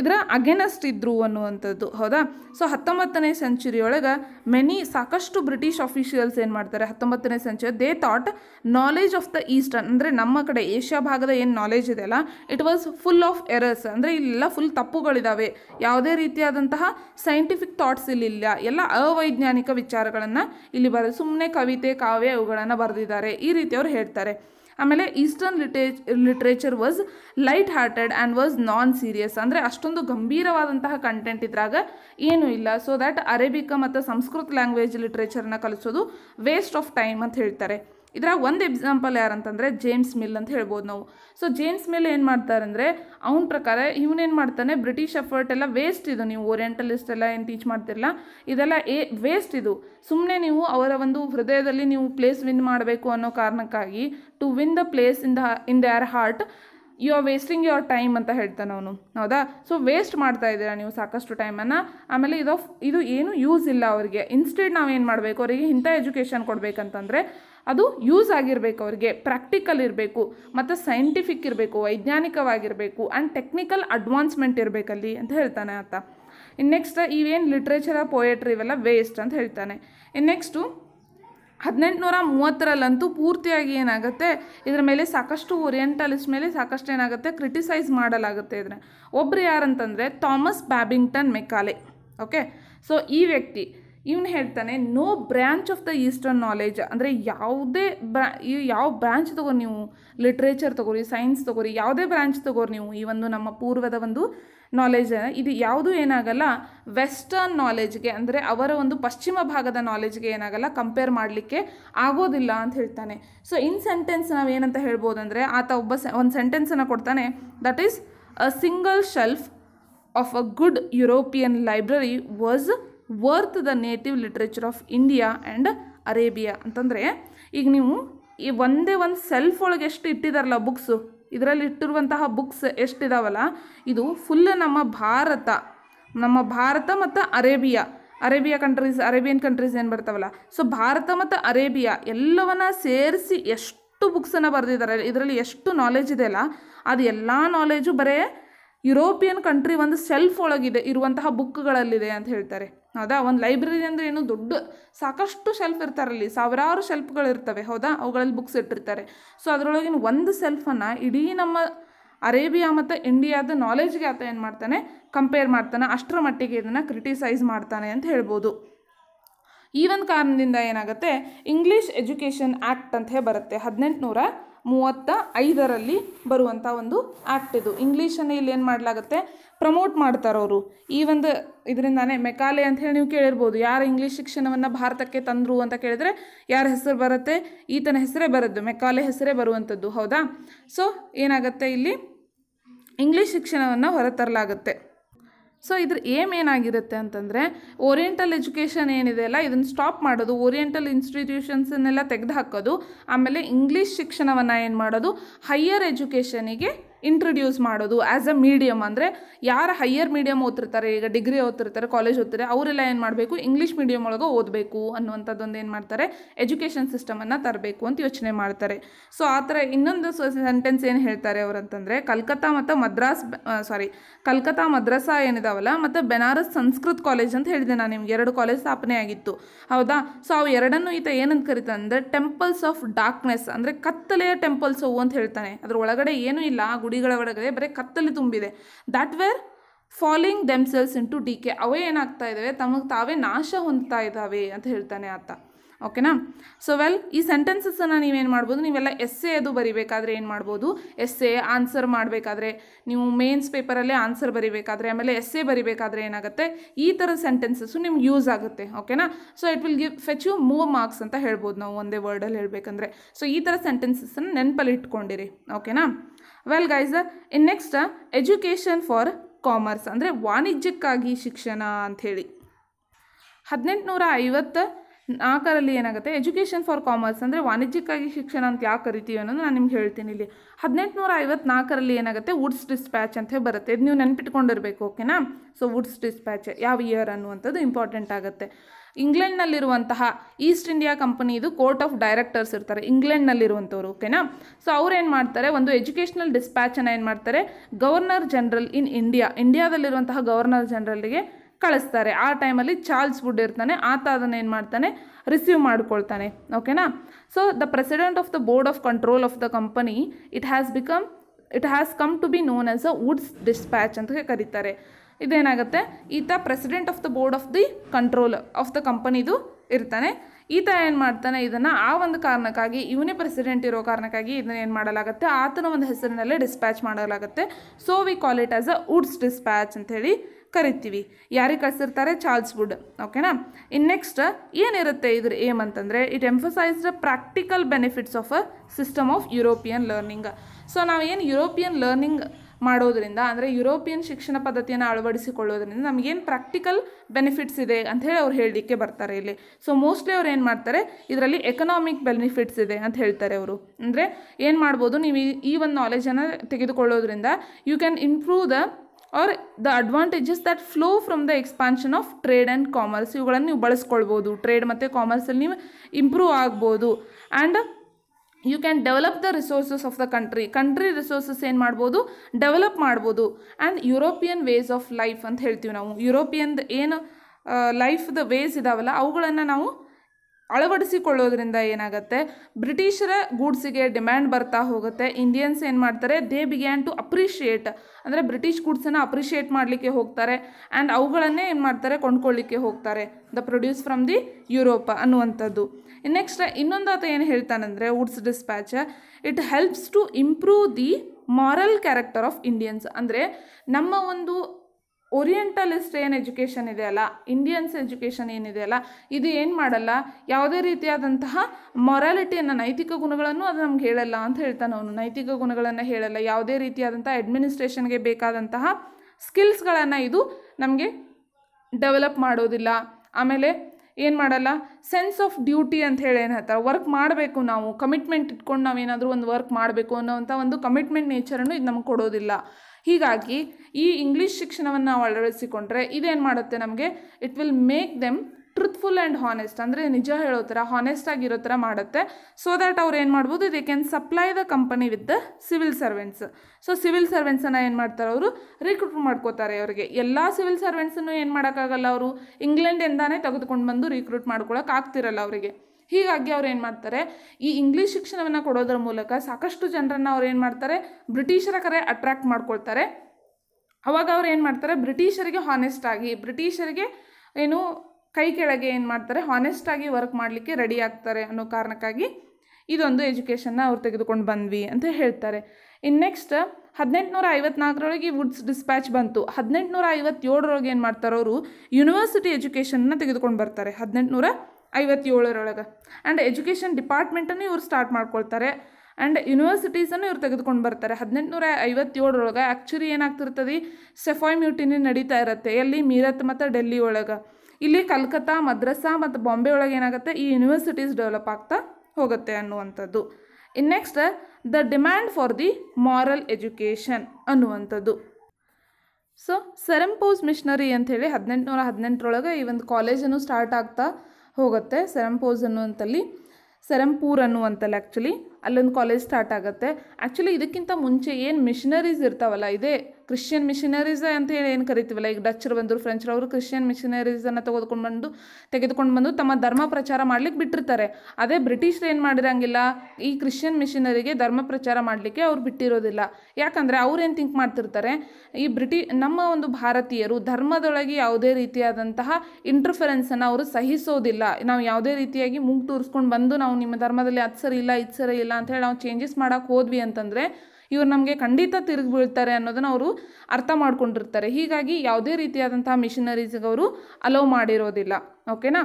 ಇದರ ಅಗೇನೆಸ್ಟ್ ಇದ್ದರು ಅನ್ನುವಂಥದ್ದು ಹೌದಾ ಸೊ ಹತ್ತೊಂಬತ್ತನೇ ಸೆಂಚುರಿಯೊಳಗೆ ಮೆನಿ ಸಾಕಷ್ಟು ಬ್ರಿಟಿಷ್ ಅಫಿಷಿಯಲ್ಸ್ ಏನು ಮಾಡ್ತಾರೆ ಹತ್ತೊಂಬತ್ತನೇ century they thought knowledge of the eastern ಅಂದರೆ ನಮ್ಮ ಕಡೆ ಏಷ್ಯಾ ಭಾಗದ ಏನು ನಾಲೆಜ್ ಅಲ್ಲ it was full of errors ಅಂದರೆ ಇಲ್ಲೆಲ್ಲ ಫುಲ್ ತಪ್ಪುಗಳಿದ್ದಾವೆ ಯಾವುದೇ ರೀತಿಯಾದಂತಹ ಸೈಂಟಿಫಿಕ್ ಥಾಟ್ಸ್ ಇಲ್ಲಿಲ್ಲ ಎಲ್ಲ ಅವೈಜ್ಞಾನಿಕ ವಿಚಾರಗಳನ್ನು ಇಲ್ಲಿ ಬರ ಸುಮ್ಮನೆ ಕವಿತೆ ಕಾವ್ಯ ಇವುಗಳನ್ನು ಬರೆದಿದ್ದಾರೆ ಈ ರೀತಿ ಅವರು ಹೇಳ್ತಾರೆ ಆಮೇಲೆ ಈಸ್ಟರ್ನ್ ಲಿಟೇ literature was light hearted and was non serious ಅಂದರೆ ಅಷ್ಟೊಂದು ಗಂಭೀರವಾದಂತಹ ಕಂಟೆಂಟ್ ಇದ್ರಾಗ ಏನೂ ಇಲ್ಲ ಸೊ ದ್ಯಾಟ್ ಅರೇಬಿಕ ಮತ್ತು ಸಂಸ್ಕೃತ ಲ್ಯಾಂಗ್ವೇಜ್ ಲಿಟ್ರೇಚರ್ನ ಕಲಿಸೋದು ವೇಸ್ಟ್ ಆಫ್ ಟೈಮ್ ಅಂತ ಹೇಳ್ತಾರೆ ಇದರ ಒಂದು ಎಕ್ಸಾಂಪಲ್ ಯಾರಂತಂದರೆ ಜೇಮ್ಸ್ ಮಿಲ್ ಅಂತ ಹೇಳ್ಬೋದು ನಾವು ಸೊ ಜೇಮ್ಸ್ ಮಿಲ್ ಏನು ಮಾಡ್ತಾರೆ ಅಂದರೆ ಅವನ ಪ್ರಕಾರ ಇವನೇನು ಮಾಡ್ತಾನೆ ಬ್ರಿಟಿಷ್ ಎಫರ್ಟ್ ಎಲ್ಲ ವೇಸ್ಟ್ ಇದು ನೀವು ಓರಿಯೆಂಟಲಿಸ್ಟ್ ಎಲ್ಲ ಏನು ಟೀಚ್ ಮಾಡ್ತಿರಲ್ಲ ಇದೆಲ್ಲ ಏ ವೇಸ್ಟ್ ಇದು ಸುಮ್ಮನೆ ನೀವು ಅವರ ಒಂದು ಹೃದಯದಲ್ಲಿ ನೀವು ಪ್ಲೇಸ್ ವಿನ್ ಮಾಡಬೇಕು ಅನ್ನೋ ಕಾರಣಕ್ಕಾಗಿ to win the place in the in their heart you are wasting your time ಅಂತ ಹೇಳ್ತಾನೆ ಅವನು ಹೌದಾ ಸೊ ವೇಸ್ಟ್ ಮಾಡ್ತಾ ಇದ್ದೀರಾ ನೀವು ಸಾಕಷ್ಟು ಟೈಮನ್ನು ಆಮೇಲೆ ಇದು ಇದು ಏನು ಯೂಸ್ ಇಲ್ಲ ಅವರಿಗೆ ಇನ್ಸ್ಟೆಡ್ ಏನು ಮಾಡಬೇಕು ಅವರಿಗೆ ಇಂಥ ಎಜುಕೇಷನ್ ಕೊಡಬೇಕಂತಂದರೆ ಅದು ಯೂಸ್ ಆಗಿರಬೇಕು ಅವರಿಗೆ ಪ್ರಾಕ್ಟಿಕಲ್ ಇರಬೇಕು ಮತ್ತು ಸೈಂಟಿಫಿಕ್ ಇರಬೇಕು ವೈಜ್ಞಾನಿಕವಾಗಿರಬೇಕು ಆ್ಯಂಡ್ ಟೆಕ್ನಿಕಲ್ ಅಡ್ವಾನ್ಸ್ಮೆಂಟ್ ಇರಬೇಕಲ್ಲಿ ಅಂತ ಹೇಳ್ತಾನೆ ಆತ ಇನ್ನು ನೆಕ್ಸ್ಟ್ ಇವೇನು ಲಿಟ್ರೇಚರ ಪೊಯೆಟ್ರಿ ಇವೆಲ್ಲ ವೇಸ್ಟ್ ಅಂತ ಹೇಳ್ತಾನೆ ಇನ್ನು ನೆಕ್ಸ್ಟು ಹದಿನೆಂಟುನೂರ ಮೂವತ್ತರಲ್ಲಂತೂ ಪೂರ್ತಿಯಾಗಿ ಏನಾಗುತ್ತೆ ಇದರ ಮೇಲೆ ಸಾಕಷ್ಟು ಓರಿಯೆಂಟಲಿಸ್ಟ್ ಮೇಲೆ ಸಾಕಷ್ಟು ಏನಾಗುತ್ತೆ ಕ್ರಿಟಿಸೈಸ್ ಮಾಡಲಾಗುತ್ತೆ ಇದನ್ನ ಒಬ್ರು ಯಾರಂತಂದರೆ Thomas Babington Macaulay okay so ಈ ವ್ಯಕ್ತಿ ಇವನು ಹೇಳ್ತಾನೆ no branch of the eastern knowledge ಅಂದರೆ ಯಾವುದೇ ಬ್ರಾ ಯಾವ ಬ್ರಾಂಚ್ ತಗೋರಿ ನೀವು ಲಿಟ್ರೇಚರ್ ತಗೋರಿ ಸೈನ್ಸ್ ತಗೋರಿ ಯಾವುದೇ ಬ್ರ್ಯಾಂಚ್ ತಗೋರಿ ನೀವು ಈ ಒಂದು ನಮ್ಮ ಪೂರ್ವದ ಒಂದು ನಾಲೆಜ್ ಇದು ಯಾವುದು ಏನಾಗಲ್ಲ ವೆಸ್ಟರ್ನ್ ನಾಲೆಜ್ಗೆ ಅಂದರೆ ಅವರ ಒಂದು ಪಶ್ಚಿಮ ಭಾಗದ ನಾಲೆಜ್ಗೆ ಏನಾಗಲ್ಲ ಕಂಪೇರ್ ಮಾಡಲಿಕ್ಕೆ ಆಗೋದಿಲ್ಲ ಅಂತ ಹೇಳ್ತಾನೆ ಸೊ ಇನ್ ಸೆಂಟೆನ್ಸ್ ನಾವು ಏನಂತ ಹೇಳ್ಬೋದು ಅಂದರೆ ಆತ ಒಬ್ಬ ಸ ಒಂದು ಸೆಂಟೆನ್ಸನ್ನು ಕೊಡ್ತಾನೆ that is a single shelf of a good European library was worth the native literature of India and Arabia ಅಂತಂದರೆ ಈಗ ನೀವು ಈ ಒಂದೇ ಒಂದು ಸೆಲ್ಫ್ ಒಳಗೆ ಎಷ್ಟು ಇಟ್ಟಿದಾರಲ್ಲ ಬುಕ್ಸು ಇದರಲ್ಲಿ ಇಟ್ಟಿರುವಂತಹ ಬುಕ್ಸ್ ಎಷ್ಟಿದಾವಲ್ಲ ಇದು ಫುಲ್ ನಮ್ಮ ಭಾರತ ನಮ್ಮ ಭಾರತ ಮತ್ತು Arabia Arabia countries Arabian countries ಏನು ಬರ್ತಾವಲ್ಲ ಸೊ ಭಾರತ ಮತ್ತು ಅರೇಬಿಯಾ ಎಲ್ಲವನ್ನ ಸೇರಿಸಿ ಎಷ್ಟು ಬುಕ್ಸನ್ನು ಬರೆದಿದ್ದಾರೆ ಇದರಲ್ಲಿ ಎಷ್ಟು ನಾಲೆಜ್ ಇದೆ ಅಲ್ಲ ಅದು ಎಲ್ಲ ನಾಲೆಜು ಬರೇ ಯುರೋಪಿಯನ್ ಕಂಟ್ರಿ ಒಂದು ಸೆಲ್ಫ್ ಒಳಗಿದೆ ಇರುವಂತಹ ಬುಕ್ಗಳಲ್ಲಿದೆ ಅಂತ ಹೇಳ್ತಾರೆ ಹೌದಾ ಒಂದು ಲೈಬ್ರರಿ ಅಂದರೆ ಏನು ದೊಡ್ಡ ಸಾಕಷ್ಟು ಶೆಲ್ಫ್ ಇರ್ತಾರಲ್ಲಿ ಸಾವಿರಾರು ಶೆಲ್ಫ್ಗಳು ಇರ್ತವೆ ಹೌದಾ ಅವುಗಳಲ್ಲಿ ಬುಕ್ಸ್ ಇಟ್ಟಿರ್ತಾರೆ ಸೊ ಅದರೊಳಗಿನ ಒಂದು ಸೆಲ್ಫನ್ನು ಇಡೀ ನಮ್ಮ ಅರೇಬಿಯಾ ಮತ್ತು ಇಂಡಿಯಾದ ನಾಲೆಜ್ಗೆ ಆತ ಏನು ಮಾಡ್ತಾನೆ ಕಂಪೇರ್ ಮಾಡ್ತಾನೆ ಅಷ್ಟರ ಮಟ್ಟಿಗೆ ಇದನ್ನು ಕ್ರಿಟಿಸೈಸ್ ಮಾಡ್ತಾನೆ ಅಂತ ಹೇಳ್ಬೋದು ಈ ಒಂದು ಕಾರಣದಿಂದ ಏನಾಗುತ್ತೆ ಇಂಗ್ಲೀಷ್ ಎಜುಕೇಷನ್ ಆ್ಯಕ್ಟ್ ಅಂತ ಹೇಳಿ ಬರುತ್ತೆ ಹದಿನೆಂಟುನೂರ ಮೂವತ್ತ ಐದರಲ್ಲಿ ಬರುವಂಥ ಒಂದು ಆ್ಯಕ್ಟ್ ಇದು ಇಂಗ್ಲೀಷನ್ನು ಇಲ್ಲಿ ಏನು ಮಾಡಲಾಗುತ್ತೆ ಪ್ರಮೋಟ್ ಮಾಡ್ತಾರೆ ಅವರು ಈ ಒಂದು ಇದರಿಂದಾನೇ ಮೆಕಾಲೆ ಅಂತ ಹೇಳಿ ನೀವು ಕೇಳಿರ್ಬೋದು ಯಾರು ಇಂಗ್ಲೀಷ್ ಶಿಕ್ಷಣವನ್ನು ಭಾರತಕ್ಕೆ ತಂದರು ಅಂತ ಕೇಳಿದರೆ ಯಾರ ಹೆಸರು ಬರುತ್ತೆ ಈತನ ಹೆಸರೇ ಬರೋದು ಮೆಕಾಲೆ ಹೆಸರೇ ಬರುವಂಥದ್ದು ಹೌದಾ ಸೊ ಏನಾಗುತ್ತೆ ಇಲ್ಲಿ ಇಂಗ್ಲೀಷ್ ಶಿಕ್ಷಣವನ್ನು ಹೊರತರಲಾಗುತ್ತೆ ಸೊ ಇದ್ರ ಏಮ್ ಏನಾಗಿರುತ್ತೆ ಅಂತಂದರೆ ಓರಿಯೆಂಟಲ್ ಎಜುಕೇಷನ್ ಏನಿದೆ ಅಲ್ಲ ಇದನ್ನು ಸ್ಟಾಪ್ ಮಾಡೋದು ಓರಿಯೆಂಟಲ್ ಇನ್ಸ್ಟಿಟ್ಯೂಷನ್ಸನ್ನೆಲ್ಲ ತೆಗೆದುಹಾಕೋದು ಆಮೇಲೆ ಇಂಗ್ಲೀಷ್ ಶಿಕ್ಷಣವನ್ನು ಏನು ಮಾಡೋದು ಹೈಯರ್ ಎಜುಕೇಷನಿಗೆ ಇಂಟ್ರೊಡ್ಯೂಸ್ ಮಾಡೋದು ಆ್ಯಸ್ ಅ ಮೀಡಿಯಮ್ ಅಂದರೆ ಯಾರು ಹೈಯರ್ ಮೀಡಿಯಮ್ ಓದ್ತಿರ್ತಾರೆ ಈಗ ಡಿಗ್ರಿ ಓದ್ತಿರ್ತಾರೆ ಕಾಲೇಜ್ ಓದ್ತಾರೆ ಅವರೆಲ್ಲ ಏನು ಮಾಡಬೇಕು ಇಂಗ್ಲೀಷ್ ಮೀಡಿಯಮ್ ಒಳಗೆ ಓದಬೇಕು ಅನ್ನುವಂಥದ್ದೊಂದು ಏನು ಮಾಡ್ತಾರೆ ಎಜುಕೇಷನ್ ಸಿಸ್ಟಮನ್ನು ತರಬೇಕು ಅಂತ ಯೋಚನೆ ಮಾಡ್ತಾರೆ ಸೊ ಆ ಥರ ಇನ್ನೊಂದು ಸೆಂಟೆನ್ಸ್ ಏನು ಹೇಳ್ತಾರೆ ಅವರಂತಂದರೆ ಕಲ್ಕತ್ತಾ ಮತ್ತು ಮದ್ರಾಸ್ ಸಾರಿ ಕಲ್ಕತ್ತಾ ಮದ್ರಾಸಾ ಏನಿದಾವಲ್ಲ ಮತ್ತು ಬೆನಾರಸ್ ಸಂಸ್ಕೃತ್ ಕಾಲೇಜ್ ಅಂತ ಹೇಳಿದೆ ನಾನು ನಿಮ್ಗೆ ಎರಡು ಕಾಲೇಜ್ ಸ್ಥಾಪನೆ ಆಗಿತ್ತು ಹೌದಾ ಸೊ ಅವು ಎರಡನ್ನೂ ಈತ ಏನಂತ ಕರಿತಂದ್ರೆ ಅಂದರೆ ಟೆಂಪಲ್ಸ್ ಆಫ್ ಡಾರ್ಕ್ನೆಸ್ ಅಂದರೆ ಕತ್ತಲೆಯ ಟೆಂಪಲ್ಸ್ ಅವು ಅಂತ ಹೇಳ್ತಾನೆ ಅದ್ರ ಒಳಗಡೆ ಏನೂ ಇಲ್ಲ ಆ ಗುಡಿ ಗುಡಿಗಳ ಒಳಗಡೆ ಬರೀ ಕತ್ತಲು ತುಂಬಿದೆ that were falling themselves to decay away ಏನಾಗ್ತಾ ಇದ್ದಾವೆ ತಮಗೆ ತಾವೇ ನಾಶ ಹೊಂದ್ತಾ ಇದ್ದಾವೆ ಅಂತ ಹೇಳ್ತಾನೆ ಆತ ಓಕೆನಾ ಸೊ ವೆಲ್ ಈ ಸೆಂಟೆನ್ಸಸ್ಸನ್ನು ನೀವೇನು ಮಾಡ್ಬೋದು ನೀವೆಲ್ಲ ಎಸ್ಸೆ ಅದು ಬರಿಬೇಕಾದ್ರೆ ಏನು ಮಾಡ್ಬೋದು ಎ ಆನ್ಸರ್ ಮಾಡಬೇಕಾದ್ರೆ ನೀವು ಮೇನ್ಸ್ ಪೇಪರಲ್ಲೇ ಆನ್ಸರ್ ಬರಿಬೇಕಾದ್ರೆ ಆಮೇಲೆ ಎ ಬರಿಬೇಕಾದ್ರೆ ಏನಾಗುತ್ತೆ ಈ ಥರ ಸೆಂಟೆನ್ಸಸ್ಸು ನಿಮ್ಗೆ ಯೂಸ್ ಆಗುತ್ತೆ ಓಕೆನಾ so it will give fetch you more marks ಅಂತ ಹೇಳ್ಬೋದು ನಾವು ಒಂದೇ ವರ್ಡಲ್ಲಿ ಹೇಳಬೇಕಂದ್ರೆ ಸೊ ಈ ಥರ ಸೆಂಟೆನ್ಸಸ್ಸನ್ನು ನೆನಪಲ್ಲಿ ಇಟ್ಕೊಂಡಿರಿ ಓಕೆನಾ well guys in next education for commerce ಅಂದರೆ ವಾಣಿಜ್ಯಕ್ಕಾಗಿ ಶಿಕ್ಷಣ ಅಂಥೇಳಿ ಹದಿನೆಂಟುನೂರ ಐವತ್ತ ನಾಲ್ಕರಲ್ಲಿ ಏನಾಗುತ್ತೆ ಎಜುಕೇಷನ್ ಫಾರ್ ಕಾಮರ್ಸ್ ಅಂದರೆ ವಾಣಿಜ್ಯಕ್ಕಾಗಿ ಶಿಕ್ಷಣ ಅಂತ ಯಾಕೆ ಕರಿತೀವಿ ಅನ್ನೋದು ನಾನು ನಿಮ್ಗೆ ಹೇಳ್ತೀನಿ ಇಲ್ಲಿ ಹದಿನೆಂಟುನೂರ ಐವತ್ನಾಲ್ಕರಲ್ಲಿ ಏನಾಗುತ್ತೆ ವುಡ್ಸ್ ಡಿಸ್ಪ್ಯಾಚ್ ಅಂತ ಬರುತ್ತೆ ಇದು ನೀವು ನೆನ್ಪಿಟ್ಕೊಂಡಿರ್ಬೇಕು ಓಕೆನಾ ಸೊ ವುಡ್ಸ್ ಡಿಸ್ಪ್ಯಾಚ್ ಯಾವ ಇಯರ್ ಅನ್ನುವಂಥದ್ದು ಇಂಪಾರ್ಟೆಂಟ್ ಆಗುತ್ತೆ ಇಂಗ್ಲೆಂಡ್ನಲ್ಲಿರುವಂತಹ ಈಸ್ಟ್ ಇಂಡಿಯಾ ಕಂಪನಿದು ಕೋರ್ಟ್ ಆಫ್ ಡೈರೆಕ್ಟರ್ಸ್ ಇರ್ತಾರೆ ಇಂಗ್ಲೆಂಡ್ನಲ್ಲಿರುವಂಥವ್ರು ಓಕೆನಾ ಸೊ ಅವ್ರು ಏನು ಮಾಡ್ತಾರೆ ಒಂದು ಎಜುಕೇಷನಲ್ ಡಿಸ್ಪ್ಯಾಚನ್ನು ಏನು ಮಾಡ್ತಾರೆ ಗವರ್ನರ್ ಜನರಲ್ ಇನ್ ಇಂಡಿಯಾ ಇಂಡಿಯಾದಲ್ಲಿರುವಂತಹ ಗವರ್ನರ್ ಜನರಲ್ಗೆ ಕಳಿಸ್ತಾರೆ ಆ ಟೈಮಲ್ಲಿ ಚಾರ್ಲ್ಸ್ ವುಡ್ ಇರ್ತಾನೆ ಆತ ಅದನ್ನು ಏನು ಮಾಡ್ತಾನೆ ರಿಸೀವ್ ಮಾಡ್ಕೊಳ್ತಾನೆ ಓಕೆನಾ so the president of the board of control of the company it has become it has come to be known as a Wood's dispatch ಅಂತ ಕರೀತಾರೆ ಇದೇನಾಗುತ್ತೆ ಈತ president of the board of the control of the ಕಂಪನಿದು ಇರ್ತಾನೆ ಈತ ಏನು ಮಾಡ್ತಾನೆ ಇದನ್ನು ಆ ಒಂದು ಕಾರಣಕ್ಕಾಗಿ ಇವನೇ ಪ್ರೆಸಿಡೆಂಟ್ ಇರೋ ಕಾರಣಕ್ಕಾಗಿ ಇದನ್ನ ಏನು ಮಾಡಲಾಗುತ್ತೆ ಆತನ ಒಂದು ಹೆಸರಿನಲ್ಲೇ ಡಿಸ್ಪ್ಯಾಚ್ ಮಾಡಲಾಗುತ್ತೆ so we call it as a Wood's dispatch ಹೇಳಿ ಕರಿತೀವಿ ಯಾರಿಗೆ ಕಳಿಸಿರ್ತಾರೆ ಚಾರ್ಲ್ಸ್ ವುಡ್ ಓಕೆನಾ ಇನ್ ನೆಕ್ಸ್ಟ್ ಏನಿರುತ್ತೆ ಇದ್ರ ಏಮ್ ಅಂತಂದರೆ it emphasise the practical benefits of a system of European learning so ನಾವೇನು ಯುರೋಪಿಯನ್ ಲರ್ನಿಂಗ್ ಮಾಡೋದರಿಂದ ಅಂದರೆ ಯುರೋಪಿಯನ್ ಶಿಕ್ಷಣ ಪದ್ಧತಿಯನ್ನು ಅಳವಡಿಸಿಕೊಳ್ಳೋದ್ರಿಂದ ನಮಗೇನು ಪ್ರಾಕ್ಟಿಕಲ್ ಬೆನಿಫಿಟ್ಸ್ ಇದೆ ಅಂತ ಹೇಳಿ ಅವ್ರು ಹೇಳಲಿಕ್ಕೆ ಬರ್ತಾರೆ ಇಲ್ಲಿ ಸೊ ಮೋಸ್ಟ್ಲಿ ಅವ್ರು ಏನು ಮಾಡ್ತಾರೆ ಇದರಲ್ಲಿ ಎಕನಾಮಿಕ್ ಬೆನಿಫಿಟ್ಸ್ ಇದೆ ಅಂತ ಹೇಳ್ತಾರೆ ಅವರು ಅಂದರೆ ಏನು ಮಾಡ್ಬೋದು ನೀವು ಈ ಒಂದು ನಾಲೆಜನ್ನು ತೆಗೆದುಕೊಳ್ಳೋದ್ರಿಂದ you can improve the are the advantages that flow from the expansion of trade and commerce ಇವುಗಳನ್ನು ನೀವು ಬಳಸ್ಕೊಳ್ಬೋದು ಟ್ರೇಡ್ ಮತ್ತು ಕಾಮರ್ಸಲ್ಲಿ ನೀವು ಇಂಪ್ರೂವ್ ಆಗ್ಬೋದು and you can develop the resources of the country country resources ಏನು ಮಾಡ್ಬೋದು ಡೆವಲಪ್ ಮಾಡ್ಬೋದು and European ways of life ಅಂತ ಹೇಳ್ತೀವಿ ನಾವು ಯುರೋಪಿಯನ್ದು ಏನು ಲೈಫ್ದ ವೇಸ್ ಇದಾವಲ್ಲ ಅವುಗಳನ್ನು ನಾವು ಅಳವಡಿಸಿಕೊಳ್ಳೋದ್ರಿಂದ ಏನಾಗುತ್ತೆ ಬ್ರಿಟಿಷರ ಗೂಡ್ಸಿಗೆ ಡಿಮ್ಯಾಂಡ್ ಬರ್ತಾ ಹೋಗುತ್ತೆ ಇಂಡಿಯನ್ಸ್ ಏನು ಮಾಡ್ತಾರೆ ದೇ ಬಿಗ್ಯಾನ್ ಟು ಅಪ್ರಿಷಿಯೇಟ್ ಅಂದರೆ ಬ್ರಿಟಿಷ್ ಗೂಡ್ಸನ್ನು ಅಪ್ರಿಷಿಯೇಟ್ ಮಾಡಲಿಕ್ಕೆ ಹೋಗ್ತಾರೆ ಆ್ಯಂಡ್ ಅವುಗಳನ್ನೇ ಏನು ಮಾಡ್ತಾರೆ ಕೊಂಡ್ಕೊಳ್ಳಿಕ್ಕೆ ಹೋಗ್ತಾರೆ the produce from the Europe ಅನ್ನುವಂಥದ್ದು ನೆಕ್ಸ್ಟ್ ಇನ್ನೊಂದು ಆತ ಏನು ಹೇಳ್ತಾನಂದರೆ Wood's dispatch it helps to improve the moral character of Indians ಅಂದರೆ ನಮ್ಮ ಒಂದು ಓರಿಯೆಂಟಲಿಸ್ಟ್ ಏನು ಎಜುಕೇಷನ್ ಇದೆಯಲ್ಲ ಇಂಡಿಯನ್ಸ್ ಎಜುಕೇಷನ್ ಏನಿದೆಯಲ್ಲ ಇದು ಏನು ಮಾಡಲ್ಲ ಯಾವುದೇ ರೀತಿಯಾದಂತಹ ಮೊರಾಲಿಟಿಯನ್ನು ನೈತಿಕ ಗುಣಗಳನ್ನು ಅದು ನಮ್ಗೆ ಹೇಳಲ್ಲ ಅಂತ ಹೇಳ್ತಾನೆ ಅವನು ನೈತಿಕ ಗುಣಗಳನ್ನು ಹೇಳಲ್ಲ ಯಾವುದೇ ರೀತಿಯಾದಂಥ ಅಡ್ಮಿನಿಸ್ಟ್ರೇಷನ್ಗೆ ಬೇಕಾದಂತಹ ಸ್ಕಿಲ್ಸ್ಗಳನ್ನು ಇದು ನಮಗೆ ಡೆವಲಪ್ ಮಾಡೋದಿಲ್ಲ ಆಮೇಲೆ ಏನು ಮಾಡಲ್ಲ ಸೆನ್ಸ್ ಆಫ್ ಡ್ಯೂಟಿ ಅಂತ ಹೇಳಿ ಏನು ಹೇಳ್ತಾರೆ ವರ್ಕ್ ಮಾಡಬೇಕು ನಾವು ಕಮಿಟ್ಮೆಂಟ್ ಇಟ್ಕೊಂಡು ನಾವೇನಾದರೂ ಒಂದು ವರ್ಕ್ ಮಾಡಬೇಕು ಅನ್ನೋವಂಥ ಒಂದು ಕಮಿಟ್ಮೆಂಟ್ ನೇಚರನ್ನು ಇದು ನಮಗೆ ಕೊಡೋದಿಲ್ಲ ಹೀಗಾಗಿ ಈ ಇಂಗ್ಲೀಷ್ ಶಿಕ್ಷಣವನ್ನು ನಾವು ಅಳವಡಿಸಿಕೊಂಡ್ರೆ ಇದೇನು ಮಾಡುತ್ತೆ ನಮಗೆ it will make them truthful and honest ಅಂದರೆ ನಿಜ ಹೇಳೋ ಥರ ಹಾನೆಸ್ಟ್ ಆಗಿರೋ ಥರ ಮಾಡುತ್ತೆ ಸೊ ದ್ಯಾಟ್ ಅವ್ರು ಏನು ಮಾಡ್ಬೋದು they can supply the company with the civil servants so civil ಸರ್ವೆಂಟ್ಸನ್ನು ಏನು ಮಾಡ್ತಾರೆ ಅವರು ರಿಕ್ರೂಟ್ ಮಾಡ್ಕೋತಾರೆ ಅವರಿಗೆ ಎಲ್ಲ ಸಿವಿಲ್ ಸರ್ವೆಂಟ್ಸನ್ನು ಏನು ಮಾಡೋಕ್ಕಾಗಲ್ಲ ಅವರು ಇಂಗ್ಲೆಂಡ್ ಇಂಗ್ಲೆಂಡಿಂದಾನೇ ತೆಗೆದುಕೊಂಡು ಬಂದು ರಿಕ್ರೂಟ್ ಮಾಡ್ಕೊಳಕ್ಕೆ ಆಗ್ತಿರಲ್ಲ ಅವರಿಗೆ ಹೀಗಾಗಿ ಅವ್ರು ಏನು ಮಾಡ್ತಾರೆ ಈ ಇಂಗ್ಲೀಷ್ ಶಿಕ್ಷಣವನ್ನು ಕೊಡೋದ್ರ ಮೂಲಕ ಸಾಕಷ್ಟು ಜನರನ್ನು ಅವ್ರು ಏನು ಮಾಡ್ತಾರೆ ಬ್ರಿಟಿಷರ ಕರೆ ಅಟ್ರ್ಯಾಕ್ಟ್ ಮಾಡ್ಕೊಳ್ತಾರೆ ಅವಾಗ ಅವ್ರು ಏನು ಮಾಡ್ತಾರೆ ಬ್ರಿಟಿಷರಿಗೆ ಹಾನೆಸ್ಟ್ ಆಗಿ ಬ್ರಿಟಿಷರಿಗೆ ಏನು ಕೈ ಕೆಳಗೆ ಏನು ಮಾಡ್ತಾರೆ ಹಾನೆಸ್ಟಾಗಿ ವರ್ಕ್ ಮಾಡಲಿಕ್ಕೆ ರೆಡಿ ಆಗ್ತಾರೆ ಅನ್ನೋ ಕಾರಣಕ್ಕಾಗಿ ಇದೊಂದು ಎಜುಕೇಷನ್ನ ಅವ್ರು ತೆಗೆದುಕೊಂಡು ಬಂದ್ವಿ ಅಂತ ಹೇಳ್ತಾರೆ ಇನ್ನು ನೆಕ್ಸ್ಟ್ ಹದಿನೆಂಟುನೂರ ಐವತ್ನಾಲ್ಕರೊಳಗೆ ವುಡ್ಸ್ ಡಿಸ್ಪ್ಯಾಚ್ ಬಂತು ಹದಿನೆಂಟುನೂರ ಐವತ್ತೇಳರೊಳಗೆ ಏನು ಮಾಡ್ತಾರೆ ಅವರು ಯೂನಿವರ್ಸಿಟಿ ಎಜುಕೇಷನ್ನ ತೆಗೆದುಕೊಂಡು ಬರ್ತಾರೆ ಹದಿನೆಂಟುನೂರ ಐವತ್ತೇಳರೊಳಗೆ ಆ್ಯಂಡ್ ಎಜುಕೇಷನ್ ಡಿಪಾರ್ಟ್ಮೆಂಟನ್ನು ಇವರು ಸ್ಟಾರ್ಟ್ ಮಾಡ್ಕೊಳ್ತಾರೆ ಆ್ಯಂಡ್ ಯೂನಿವರ್ಸಿಟೀಸನ್ನು ಇವ್ರು ತೆಗೆದುಕೊಂಡು ಬರ್ತಾರೆ ಹದಿನೆಂಟುನೂರ ಐವತ್ತೇಳರೊಳಗೆ ಆ್ಯಕ್ಚುಲಿ ಏನಾಗ್ತಿರ್ತದೆ ಸೆಫಾಯ್ ಮ್ಯೂಟಿನಿ ನಡೀತಾ ಇರುತ್ತೆ ಎಲ್ಲಿ ಮೀರತ್ ಮತ್ತು ಡೆಲ್ಲಿ ಒಳಗೆ ಇಲ್ಲಿ ಕಲ್ಕತ್ತಾ ಮದ್ರಸಾ ಮತ್ತು ಬಾಂಬೆ ಒಳಗೆ ಏನಾಗುತ್ತೆ ಈ ಯೂನಿವರ್ಸಿಟೀಸ್ ಡೆವಲಪ್ ಆಗ್ತಾ ಹೋಗುತ್ತೆ ಅನ್ನುವಂಥದ್ದು in next the demand for the moral education ಅನ್ನುವಂಥದ್ದು ಸೊ ಸೆರಂಪೋಸ್ ಮಿಷನರಿ ಅಂಥೇಳಿ ಹದಿನೆಂಟುನೂರ ಹದಿನೆಂಟರೊಳಗೆ ಈ ಒಂದು ಕಾಲೇಜನ್ನು ಸ್ಟಾರ್ಟ್ ಆಗ್ತಾ ಹೋಗುತ್ತೆ ಸೆರಂಪೋಸ್ ಅನ್ನುವಂಥಲ್ಲಿ ಸೆರಂಪೂರ್ ಅನ್ನುವಂಥಲ್ಲಿ ಆ್ಯಕ್ಚುಲಿ ಅಲ್ಲೊಂದು ಕಾಲೇಜ್ ಸ್ಟಾರ್ಟ್ ಆಗುತ್ತೆ ಆ್ಯಕ್ಚುಲಿ ಇದಕ್ಕಿಂತ ಮುಂಚೆ ಏನು ಮಿಷನರೀಸ್ ಇರ್ತಾವಲ್ಲ ಇದೇ ಕ್ರಿಶ್ಚಿಯನ್ ಮಿಷನರೀಸ್ ಅಂತ ಹೇಳಿ ಏನು ಕರಿತೀವಲ್ಲ ಈಗ ಡಚ್ಚರು ಬಂದರು ಅವರು ಕ್ರಿಶ್ಚಿಯನ್ ಮಿಷನರೀಸನ್ನು ತೆಗೆದುಕೊಂಡು ಬಂದು ತೆಗೆದುಕೊಂಡು ಬಂದು ತಮ್ಮ ಧರ್ಮ ಪ್ರಚಾರ ಮಾಡ್ಲಿಕ್ಕೆ ಬಿಟ್ಟಿರ್ತಾರೆ ಅದೇ ಬ್ರಿಟಿಷರು ಏನು ಮಾಡಿರಂಗಿಲ್ಲ ಈ ಕ್ರಿಶ್ಚಿಯನ್ ಮಿಷನರಿಗೆ ಧರ್ಮ ಪ್ರಚಾರ ಮಾಡಲಿಕ್ಕೆ ಅವ್ರು ಬಿಟ್ಟಿರೋದಿಲ್ಲ ಯಾಕಂದರೆ ಅವ್ರೇನು ಥಿಂಕ್ ಮಾಡ್ತಿರ್ತಾರೆ ಈ ಬ್ರಿಟಿ ನಮ್ಮ ಒಂದು ಭಾರತೀಯರು ಧರ್ಮದೊಳಗೆ ಯಾವುದೇ ರೀತಿಯಾದಂತಹ ಇಂಟರ್ಫರೆನ್ಸನ್ನು ಅವರು ಸಹಿಸೋದಿಲ್ಲ ನಾವು ಯಾವುದೇ ರೀತಿಯಾಗಿ ಮೂಗು ತೂರಿಸ್ಕೊಂಡು ಬಂದು ನಾವು ನಿಮ್ಮ ಧರ್ಮದಲ್ಲಿ ಅದು ಸರಿ ಇಲ್ಲ ಇದು ಸರಿ ಇಲ್ಲ ಅಂತ ಹೇಳಿ ನಾವು ಚೇಂಜಸ್ ಮಾಡೋಕ್ಕೆ ಹೋದ್ವಿ ಅಂತಂದರೆ ಇವರು ನಮಗೆ ಖಂಡಿತ ತಿರುಗಿ ಬೀಳ್ತಾರೆ ಅನ್ನೋದನ್ನು ಅವರು ಅರ್ಥ ಮಾಡ್ಕೊಂಡಿರ್ತಾರೆ ಹೀಗಾಗಿ ಯಾವುದೇ ರೀತಿಯಾದಂತಹ ಮಿಷಿನರೀಸ್ಗೆ ಅವರು ಅಲೋ ಮಾಡಿರೋದಿಲ್ಲ ಓಕೆನಾ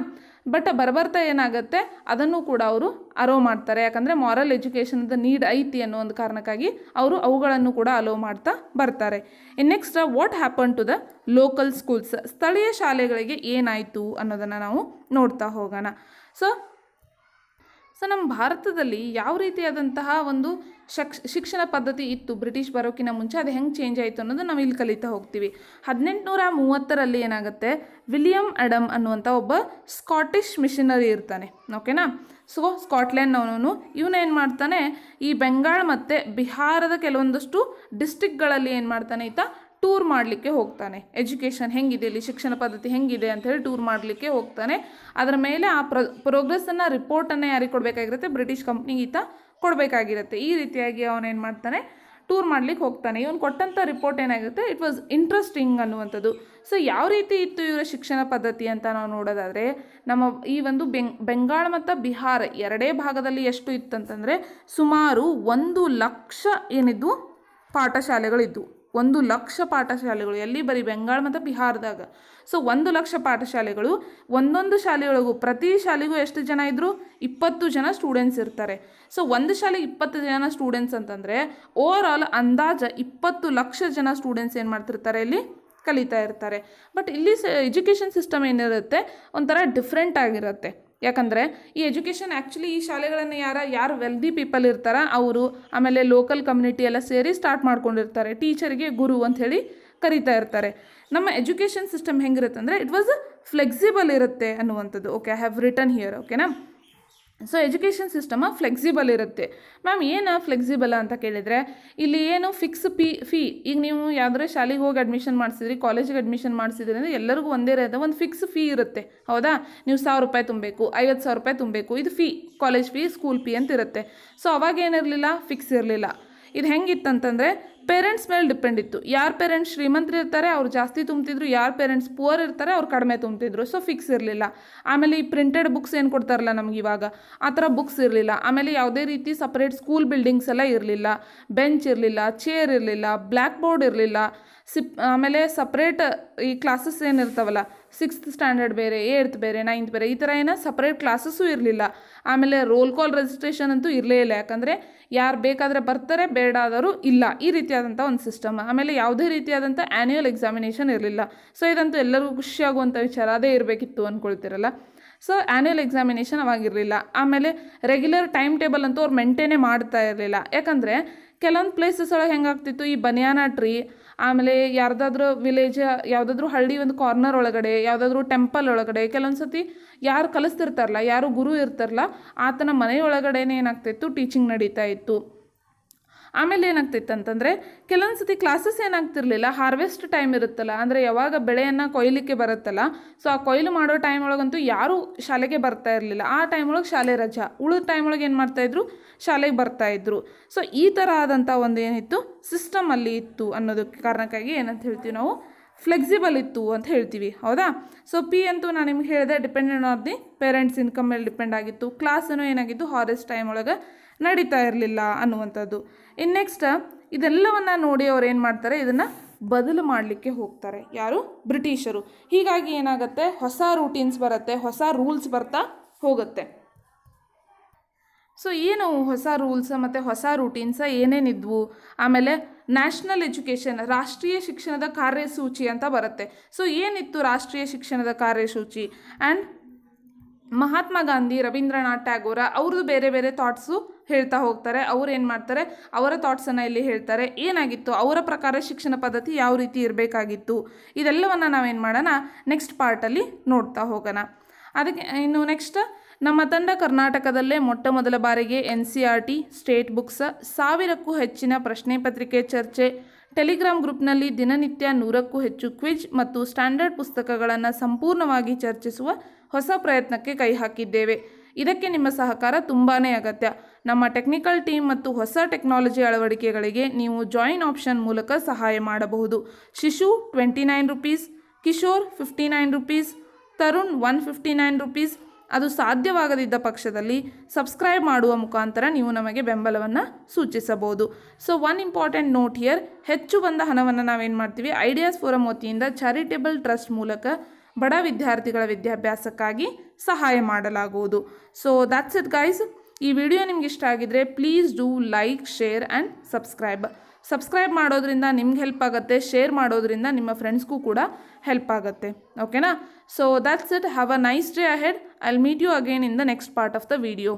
ಬಟ್ ಬರಬರ್ತಾ ಏನಾಗುತ್ತೆ ಅದನ್ನು ಕೂಡ ಅವರು ಅಲೋ ಮಾಡ್ತಾರೆ ಯಾಕಂದರೆ ಮಾರಲ್ ಎಜುಕೇಷನ್ದ ನೀಡ್ ಐತಿ ಅನ್ನೋ ಒಂದು ಕಾರಣಕ್ಕಾಗಿ ಅವರು ಅವುಗಳನ್ನು ಕೂಡ ಅಲೋ ಮಾಡ್ತಾ ಬರ್ತಾರೆ in next what happen to the local schools ಸ್ಥಳೀಯ ಶಾಲೆಗಳಿಗೆ ಏನಾಯಿತು ಅನ್ನೋದನ್ನು ನಾವು ನೋಡ್ತಾ ಹೋಗೋಣ ಸೊ ಸೊ ನಮ್ಮ ಭಾರತದಲ್ಲಿ ಯಾವ ರೀತಿಯಾದಂತಹ ಒಂದು ಶಿಕ್ಷಣ ಪದ್ಧತಿ ಇತ್ತು ಬ್ರಿಟಿಷ್ ಬರೋಕ್ಕಿಂತ ಮುಂಚೆ ಅದು ಹೆಂಗೆ ಚೇಂಜ್ ಆಯಿತು ಅನ್ನೋದು ನಾವು ಇಲ್ಲಿ ಕಲಿತಾ ಹೋಗ್ತೀವಿ ಹದಿನೆಂಟುನೂರ ಮೂವತ್ತರಲ್ಲಿ ಏನಾಗುತ್ತೆ ವಿಲಿಯಂ ಅಡಮ್ ಅನ್ನುವಂಥ ಒಬ್ಬ ಸ್ಕಾಟಿಷ್ ಮಿಷನರಿ ಇರ್ತಾನೆ ಓಕೆನಾ ಸೊ ಸ್ಕಾಟ್ಲೆಂಡ್ನವನು ಇವನು ಏನು ಮಾಡ್ತಾನೆ ಈ ಬೆಂಗಾಳ್ ಮತ್ತು ಬಿಹಾರದ ಕೆಲವೊಂದಷ್ಟು ಡಿಸ್ಟಿಕ್ಗಳಲ್ಲಿ ಏನು ಮಾಡ್ತಾನೆ ಈತ ಟೂರ್ ಮಾಡಲಿಕ್ಕೆ ಹೋಗ್ತಾನೆ ಎಜುಕೇಷನ್ ಹೆಂಗಿದೆ ಇಲ್ಲಿ ಶಿಕ್ಷಣ ಪದ್ಧತಿ ಹೆಂಗಿದೆ ಅಂಥೇಳಿ ಟೂರ್ ಮಾಡಲಿಕ್ಕೆ ಹೋಗ್ತಾನೆ ಅದರ ಮೇಲೆ ಆ ಪ್ರೊ ಪ್ರೋಗ್ರೆಸ್ಸನ್ನು ರಿಪೋರ್ಟನ್ನು ಯಾರಿಗೆ ಕೊಡಬೇಕಾಗಿರುತ್ತೆ ಬ್ರಿಟಿಷ್ ಕಂಪ್ನಿಗೆ ಈತ ಕೊಡಬೇಕಾಗಿರುತ್ತೆ ಈ ರೀತಿಯಾಗಿ ಅವನೇನು ಮಾಡ್ತಾನೆ ಟೂರ್ ಮಾಡ್ಲಿಕ್ಕೆ ಹೋಗ್ತಾನೆ ಇವನು ಕೊಟ್ಟಂಥ ರಿಪೋರ್ಟ್ ಏನಾಗುತ್ತೆ ಇಟ್ ವಾಸ್ ಇಂಟ್ರೆಸ್ಟಿಂಗ್ ಅನ್ನುವಂಥದ್ದು ಸೊ ಯಾವ ರೀತಿ ಇತ್ತು ಇವರ ಶಿಕ್ಷಣ ಪದ್ಧತಿ ಅಂತ ನಾವು ನೋಡೋದಾದರೆ ನಮ್ಮ ಈ ಒಂದು ಬೆಂಗ್ ಬೆಂಗಾಳ ಮತ್ತು ಬಿಹಾರ ಎರಡೇ ಭಾಗದಲ್ಲಿ ಎಷ್ಟು ಇತ್ತಂತಂದರೆ ಸುಮಾರು ಒಂದು ಲಕ್ಷ ಏನಿದ್ದು ಪಾಠಶಾಲೆಗಳಿದ್ದವು ಒಂದು ಲಕ್ಷ ಪಾಠಶಾಲೆಗಳು ಎಲ್ಲಿ ಬರೀ ಬೆಂಗಾಳ ಮತ್ತು ಬಿಹಾರದಾಗ ಸೊ ಒಂದು ಲಕ್ಷ ಪಾಠಶಾಲೆಗಳು ಒಂದೊಂದು ಶಾಲೆಗಳಿಗೂ ಪ್ರತಿ ಶಾಲೆಗೂ ಎಷ್ಟು ಜನ ಇದ್ದರು ಇಪ್ಪತ್ತು ಜನ ಸ್ಟೂಡೆಂಟ್ಸ್ ಇರ್ತಾರೆ ಸೊ ಒಂದು ಶಾಲೆಗೆ ಇಪ್ಪತ್ತು ಜನ ಸ್ಟೂಡೆಂಟ್ಸ್ ಅಂತಂದರೆ ಓವರ್ ಆಲ್ ಅಂದಾಜ ಇಪ್ಪತ್ತು ಲಕ್ಷ ಜನ ಸ್ಟೂಡೆಂಟ್ಸ್ ಏನು ಮಾಡ್ತಿರ್ತಾರೆ ಇಲ್ಲಿ ಕಲಿತಾ ಇರ್ತಾರೆ ಬಟ್ ಇಲ್ಲಿ ಎಜುಕೇಷನ್ ಸಿಸ್ಟಮ್ ಏನಿರುತ್ತೆ ಒಂಥರ ಡಿಫ್ರೆಂಟ್ ಆಗಿರುತ್ತೆ ಯಾಕಂದರೆ ಈ ಎಜುಕೇಷನ್ ಆ್ಯಕ್ಚುಲಿ ಈ ಶಾಲೆಗಳನ್ನು ಯಾರ ಯಾರು ವೆಲ್ದಿ ಪೀಪಲ್ ಇರ್ತಾರ ಅವರು ಆಮೇಲೆ ಲೋಕಲ್ ಕಮ್ಯುನಿಟಿ ಎಲ್ಲ ಸೇರಿ ಸ್ಟಾರ್ಟ್ ಮಾಡ್ಕೊಂಡಿರ್ತಾರೆ ಟೀಚರಿಗೆ ಗುರು ಅಂತ ಹೇಳಿ ಕರಿತಾ ಇರ್ತಾರೆ ನಮ್ಮ ಎಜುಕೇಷನ್ ಸಿಸ್ಟಮ್ ಹೆಂಗಿರುತ್ತೆ ಅಂದರೆ ಇಟ್ ವಾಸ್ ಫ್ಲೆಕ್ಸಿಬಲ್ ಇರುತ್ತೆ ಅನ್ನುವಂಥದ್ದು okay I have return here ಓಕೆನಾ ಸೊ ಎಜುಕೇಷನ್ ಸಿಸ್ಟಮ ಫ್ಲೆಕ್ಸಿಬಲ್ ಇರುತ್ತೆ ಮ್ಯಾಮ್ ಏನು ಫ್ಲೆಕ್ಸಿಬಲ್ ಅಂತ ಕೇಳಿದರೆ ಇಲ್ಲಿ ಏನು ಫಿಕ್ಸ್ ಫೀ ಫೀ ಈಗ ನೀವು ಯಾವುದೇ ಶಾಲೆಗೆ ಹೋಗಿ ಅಡ್ಮಿಷನ್ ಮಾಡಿಸಿದ್ರಿ ಕಾಲೇಜಿಗೆ ಅಡ್ಮಿಷನ್ ಮಾಡಿಸಿದ್ರಿ ಅಂದರೆ ಎಲ್ಲರಿಗೂ ಒಂದೇ ಇರುತ್ತೆ ಒಂದು ಫಿಕ್ಸ್ ಫೀ ಇರುತ್ತೆ ಹೌದಾ ನೀವು ಸಾವಿರ ರೂಪಾಯಿ ತುಂಬಬೇಕು ಐವತ್ತು ಸಾವಿರ ರೂಪಾಯಿ ತುಂಬಬೇಕು ಇದು fee college fee school fee ಅಂತ ಇರುತ್ತೆ ಸೊ ಅವಾಗೇನಿರಲಿಲ್ಲ ಫಿಕ್ಸ್ ಇರಲಿಲ್ಲ ಇದು ಹೆಂಗಿತ್ತಂತಂದರೆ ಪೇರೆಂಟ್ಸ್ ಮೇಲೆ ಡಿಪೆಂಡ್ ಇತ್ತು ಯಾರು ಪೇರೆಂಟ್ಸ್ ಇರ್ತಾರೆ ಅವ್ರು ಜಾಸ್ತಿ ತುಂಬ್ತಿದ್ರು ಯಾರ ಪೇರೆಂಟ್ಸ್ ಪೂರ್ ಇರ್ತಾರೆ ಅವ್ರು ಕಡಿಮೆ ತುಂಬ್ತಿದ್ರು ಸೊ ಫಿಕ್ಸ್ ಇರಲಿಲ್ಲ ಆಮೇಲೆ ಈ ಪ್ರಿಂಟೆಡ್ ಬುಕ್ಸ್ ಏನು ಕೊಡ್ತಾರಲ್ಲ ನಮ್ಗೆ ಇವಾಗ ಆ ಥರ ಬುಕ್ಸ್ ಇರಲಿಲ್ಲ ಆಮೇಲೆ ಯಾವುದೇ ರೀತಿ ಸಪ್ರೇಟ್ ಸ್ಕೂಲ್ ಬಿಲ್ಡಿಂಗ್ಸ್ ಎಲ್ಲ ಇರಲಿಲ್ಲ ಬೆಂಚ್ ಇರಲಿಲ್ಲ ಚೇರ್ ಇರಲಿಲ್ಲ ಬ್ಲ್ಯಾಕ್ ಬೋರ್ಡ್ ಇರಲಿಲ್ಲ ಸಿಪ್ ಆಮೇಲೆ ಸಪ್ರೇಟ್ ಈ ಕ್ಲಾಸಸ್ ಏನಿರ್ತಾವಲ್ಲ ಸಿಕ್ಸ್ತ್ ಸ್ಟ್ಯಾಂಡರ್ಡ್ ಬೇರೆ ಏಯ್ತ್ ಬೇರೆ ನೈನ್ತ್ ಬೇರೆ ಈ ಥರ ಏನೋ ಸಪ್ರೇಟ್ ಕ್ಲಾಸಸ್ಸು ಇರಲಿಲ್ಲ ಆಮೇಲೆ ರೋಲ್ ಕಾಲ್ ರಿಜಿಸ್ಟ್ರೇಷನ್ ಅಂತೂ ಇರಲೇ ಇಲ್ಲ ಯಾಕಂದರೆ ಯಾರು ಬೇಕಾದರೆ ಬರ್ತಾರೆ ಬೇಡಾದರೂ ಇಲ್ಲ ಈ ರೀತಿಯಾದಂಥ ಒಂದು ಸಿಸ್ಟಮ್ ಆಮೇಲೆ ಯಾವುದೇ ರೀತಿಯಾದಂಥ ಆ್ಯನ್ಯುವಲ್ ಎಕ್ಸಾಮಿನೇಷನ್ ಇರಲಿಲ್ಲ ಸೊ ಇದಂತೂ ಎಲ್ಲರಿಗೂ ಖುಷಿಯಾಗುವಂಥ ವಿಚಾರ ಅದೇ ಇರಬೇಕಿತ್ತು ಅಂದ್ಕೊಳ್ತಿರಲ್ಲ ಸೊ ಆ್ಯನ್ಯುಯಲ್ ಎಕ್ಸಾಮಿನೇಷನ್ ಅವಾಗಿರಲಿಲ್ಲ ಆಮೇಲೆ ರೆಗ್ಯುಲರ್ ಟೈಮ್ ಟೇಬಲ್ ಅಂತೂ ಅವ್ರು ಮೇಂಟೇನೇ ಮಾಡ್ತಾ ಇರಲಿಲ್ಲ ಯಾಕಂದರೆ ಕೆಲವೊಂದು ಪ್ಲೇಸಸ್ ಒಳಗೆ ಹೆಂಗಾಗ್ತಿತ್ತು ಈ ಬನಿಯಾನ ಟ್ರೀ ಆಮೇಲೆ ಯಾರ್ದಾದ್ರೂ ವಿಲೇಜ್ ಯಾವುದಾದ್ರೂ ಹಳ್ಳಿ ಒಂದು ಕಾರ್ನರ್ ಒಳಗಡೆ ಯಾವುದಾದ್ರೂ ಟೆಂಪಲ್ ಒಳಗಡೆ ಕೆಲವೊಂದು ಸತಿ ಯಾರು ಕಲಿಸ್ತಿರ್ತಾರಲ್ಲ ಯಾರು ಗುರು ಇರ್ತಾರಲ್ಲ ಆತನ ಮನೆಯೊಳಗಡೆನೇ ಏನಾಗ್ತಿತ್ತು ಟೀಚಿಂಗ್ ನಡೀತಾ ಇತ್ತು ಆಮೇಲೆ ಏನಾಗ್ತಿತ್ತು ಅಂತಂದರೆ ಕೆಲವೊಂದು ಸತಿ ಕ್ಲಾಸಸ್ ಏನಾಗ್ತಿರಲಿಲ್ಲ ಹಾರ್ವೆಸ್ಟ್ ಟೈಮ್ ಇರುತ್ತಲ್ಲ ಅಂದರೆ ಯಾವಾಗ ಬೆಳೆಯನ್ನು ಕೊಯ್ಲಿಕ್ಕೆ ಬರುತ್ತಲ್ಲ ಸೊ ಆ ಕೊಯ್ಲು ಮಾಡೋ ಟೈಮ್ ಒಳಗಂತೂ ಯಾರೂ ಶಾಲೆಗೆ ಬರ್ತಾ ಇರಲಿಲ್ಲ ಆ ಟೈಮ್ ಒಳಗೆ ಶಾಲೆ ರಜಾ ಉಳಿದ ಟೈಮ್ ಒಳಗೆ ಏನು ಮಾಡ್ತಾಯಿದ್ರು ಶಾಲೆಗೆ ಬರ್ತಾಯಿದ್ರು ಸೊ ಈ ಥರ ಆದಂಥ ಒಂದು ಏನಿತ್ತು ಅಲ್ಲಿ ಇತ್ತು ಅನ್ನೋದಕ್ಕೆ ಕಾರಣಕ್ಕಾಗಿ ಏನಂತ ಹೇಳ್ತೀವಿ ನಾವು ಫ್ಲೆಕ್ಸಿಬಲ್ ಇತ್ತು ಅಂತ ಹೇಳ್ತೀವಿ ಹೌದಾ ಸೊ ಪಿ ಅಂತೂ ನಾನು ನಿಮ್ಗೆ ಹೇಳಿದೆ dependent on the parents income ಮೇಲೆ ಡಿಪೆಂಡ್ ಆಗಿತ್ತು ಕ್ಲಾಸನ್ನು ಏನಾಗಿತ್ತು ಹಾರೆಸ್ಟ್ ಟೈಮ್ ಒಳಗೆ ನಡೀತಾ ಇರಲಿಲ್ಲ ಅನ್ನುವಂಥದ್ದು ಇನ್ನು ನೆಕ್ಸ್ಟ್ ಇದೆಲ್ಲವನ್ನು ನೋಡಿ ಅವ್ರು ಏನು ಮಾಡ್ತಾರೆ ಇದನ್ನು ಬದಲು ಮಾಡಲಿಕ್ಕೆ ಹೋಗ್ತಾರೆ ಯಾರು ಬ್ರಿಟಿಷರು ಹೀಗಾಗಿ ಏನಾಗುತ್ತೆ ಹೊಸ ರೂಟೀನ್ಸ್ ಬರುತ್ತೆ ಹೊಸ ರೂಲ್ಸ್ ಬರ್ತಾ ಹೋಗುತ್ತೆ ಸೊ ಏನು ಹೊಸ ರೂಲ್ಸ್ ಮತ್ತು ಹೊಸ ರೂಟೀನ್ಸ ಏನೇನಿದ್ವು ಆಮೇಲೆ ನ್ಯಾಷನಲ್ ಎಜುಕೇಷನ್ ರಾಷ್ಟ್ರೀಯ ಶಿಕ್ಷಣದ ಕಾರ್ಯಸೂಚಿ ಅಂತ ಬರುತ್ತೆ ಸೊ ಏನಿತ್ತು ರಾಷ್ಟ್ರೀಯ ಶಿಕ್ಷಣದ ಕಾರ್ಯಸೂಚಿ ಆ್ಯಂಡ್ ಮಹಾತ್ಮ ಗಾಂಧಿ ರವೀಂದ್ರನಾಥ್ ಟ್ಯಾಗೋರ ಅವ್ರದ್ದು ಬೇರೆ ಬೇರೆ ಥಾಟ್ಸು ಹೇಳ್ತಾ ಹೋಗ್ತಾರೆ ಅವ್ರು ಏನು ಮಾಡ್ತಾರೆ ಅವರ ಥಾಟ್ಸನ್ನು ಇಲ್ಲಿ ಹೇಳ್ತಾರೆ ಏನಾಗಿತ್ತು ಅವರ ಪ್ರಕಾರ ಶಿಕ್ಷಣ ಪದ್ಧತಿ ಯಾವ ರೀತಿ ಇರಬೇಕಾಗಿತ್ತು ಇದೆಲ್ಲವನ್ನು ನಾವೇನು ಮಾಡೋಣ ನೆಕ್ಸ್ಟ್ ಪಾರ್ಟಲ್ಲಿ ನೋಡ್ತಾ ಹೋಗೋಣ ಅದಕ್ಕೆ ಇನ್ನು ನೆಕ್ಸ್ಟ್ ನಮ್ಮ ತಂಡ ಕರ್ನಾಟಕದಲ್ಲೇ ಮೊಟ್ಟ ಮೊದಲ ಬಾರಿಗೆ N C R T state books ಸಾವಿರಕ್ಕೂ ಹೆಚ್ಚಿನ ಪ್ರಶ್ನೆ ಪತ್ರಿಕೆ ಚರ್ಚೆ ಟೆಲಿಗ್ರಾಮ್ ಗ್ರೂಪ್ನಲ್ಲಿ ದಿನನಿತ್ಯ ನೂರಕ್ಕೂ ಹೆಚ್ಚು ಕ್ವಿಜ್ ಮತ್ತು ಸ್ಟ್ಯಾಂಡರ್ಡ್ ಪುಸ್ತಕಗಳನ್ನು ಸಂಪೂರ್ಣವಾಗಿ ಚರ್ಚಿಸುವ ಹೊಸ ಪ್ರಯತ್ನಕ್ಕೆ ಕೈ ಹಾಕಿದ್ದೇವೆ ಇದಕ್ಕೆ ನಿಮ್ಮ ಸಹಕಾರ ತುಂಬಾ ಅಗತ್ಯ ನಮ್ಮ ಟೆಕ್ನಿಕಲ್ ಟೀಮ್ ಮತ್ತು ಹೊಸ ಟೆಕ್ನಾಲಜಿ ಅಳವಡಿಕೆಗಳಿಗೆ ನೀವು ಜಾಯಿನ್ ಆಪ್ಷನ್ ಮೂಲಕ ಸಹಾಯ ಮಾಡಬಹುದು Shishu twenty nine rupees Kishor fifty nine rupees Tarun one fifty nine rupees ಅದು ಸಾಧ್ಯವಾಗದಿದ್ದ ಪಕ್ಷದಲ್ಲಿ ಸಬ್ಸ್ಕ್ರೈಬ್ ಮಾಡುವ ಮುಖಾಂತರ ನೀವು ನಮಗೆ ಬೆಂಬಲವನ್ನು ಸೂಚಿಸಬಹುದು so one important note here ಹೆಚ್ಚು ಬಂದ ಹಣವನ್ನು ನಾವೇನು ಮಾಡ್ತೀವಿ ಐಡಿಯಾಸ್ ಫೋರಂ ವತಿಯಿಂದ ಚಾರಿಟೇಬಲ್ ಟ್ರಸ್ಟ್ ಮೂಲಕ ಬಡ ವಿದ್ಯಾರ್ಥಿಗಳ ವಿದ್ಯಾಭ್ಯಾಸಕ್ಕಾಗಿ ಸಹಾಯ ಮಾಡಲಾಗುವುದು ಸೊ ದಾಟ್ಸ್ ಇಟ್ ಗೈಸ್ ಈ ವಿಡಿಯೋ ನಿಮ್ಗೆ ಇಷ್ಟ ಆಗಿದ್ರೆ please do like share and subscribe subscribe ಮಾಡೋದ್ರಿಂದ ನಿಮ್ಗೆ ಹೆಲ್ಪ್ ಆಗುತ್ತೆ ಶೇರ್ ಮಾಡೋದ್ರಿಂದ ನಿಮ್ಮ ಫ್ರೆಂಡ್ಸ್ಗೂ ಕೂಡ ಹೆಲ್ಪ್ ಆಗುತ್ತೆ ಓಕೆನಾ so that's it have a nice day ahead I meet you again in the next part of the video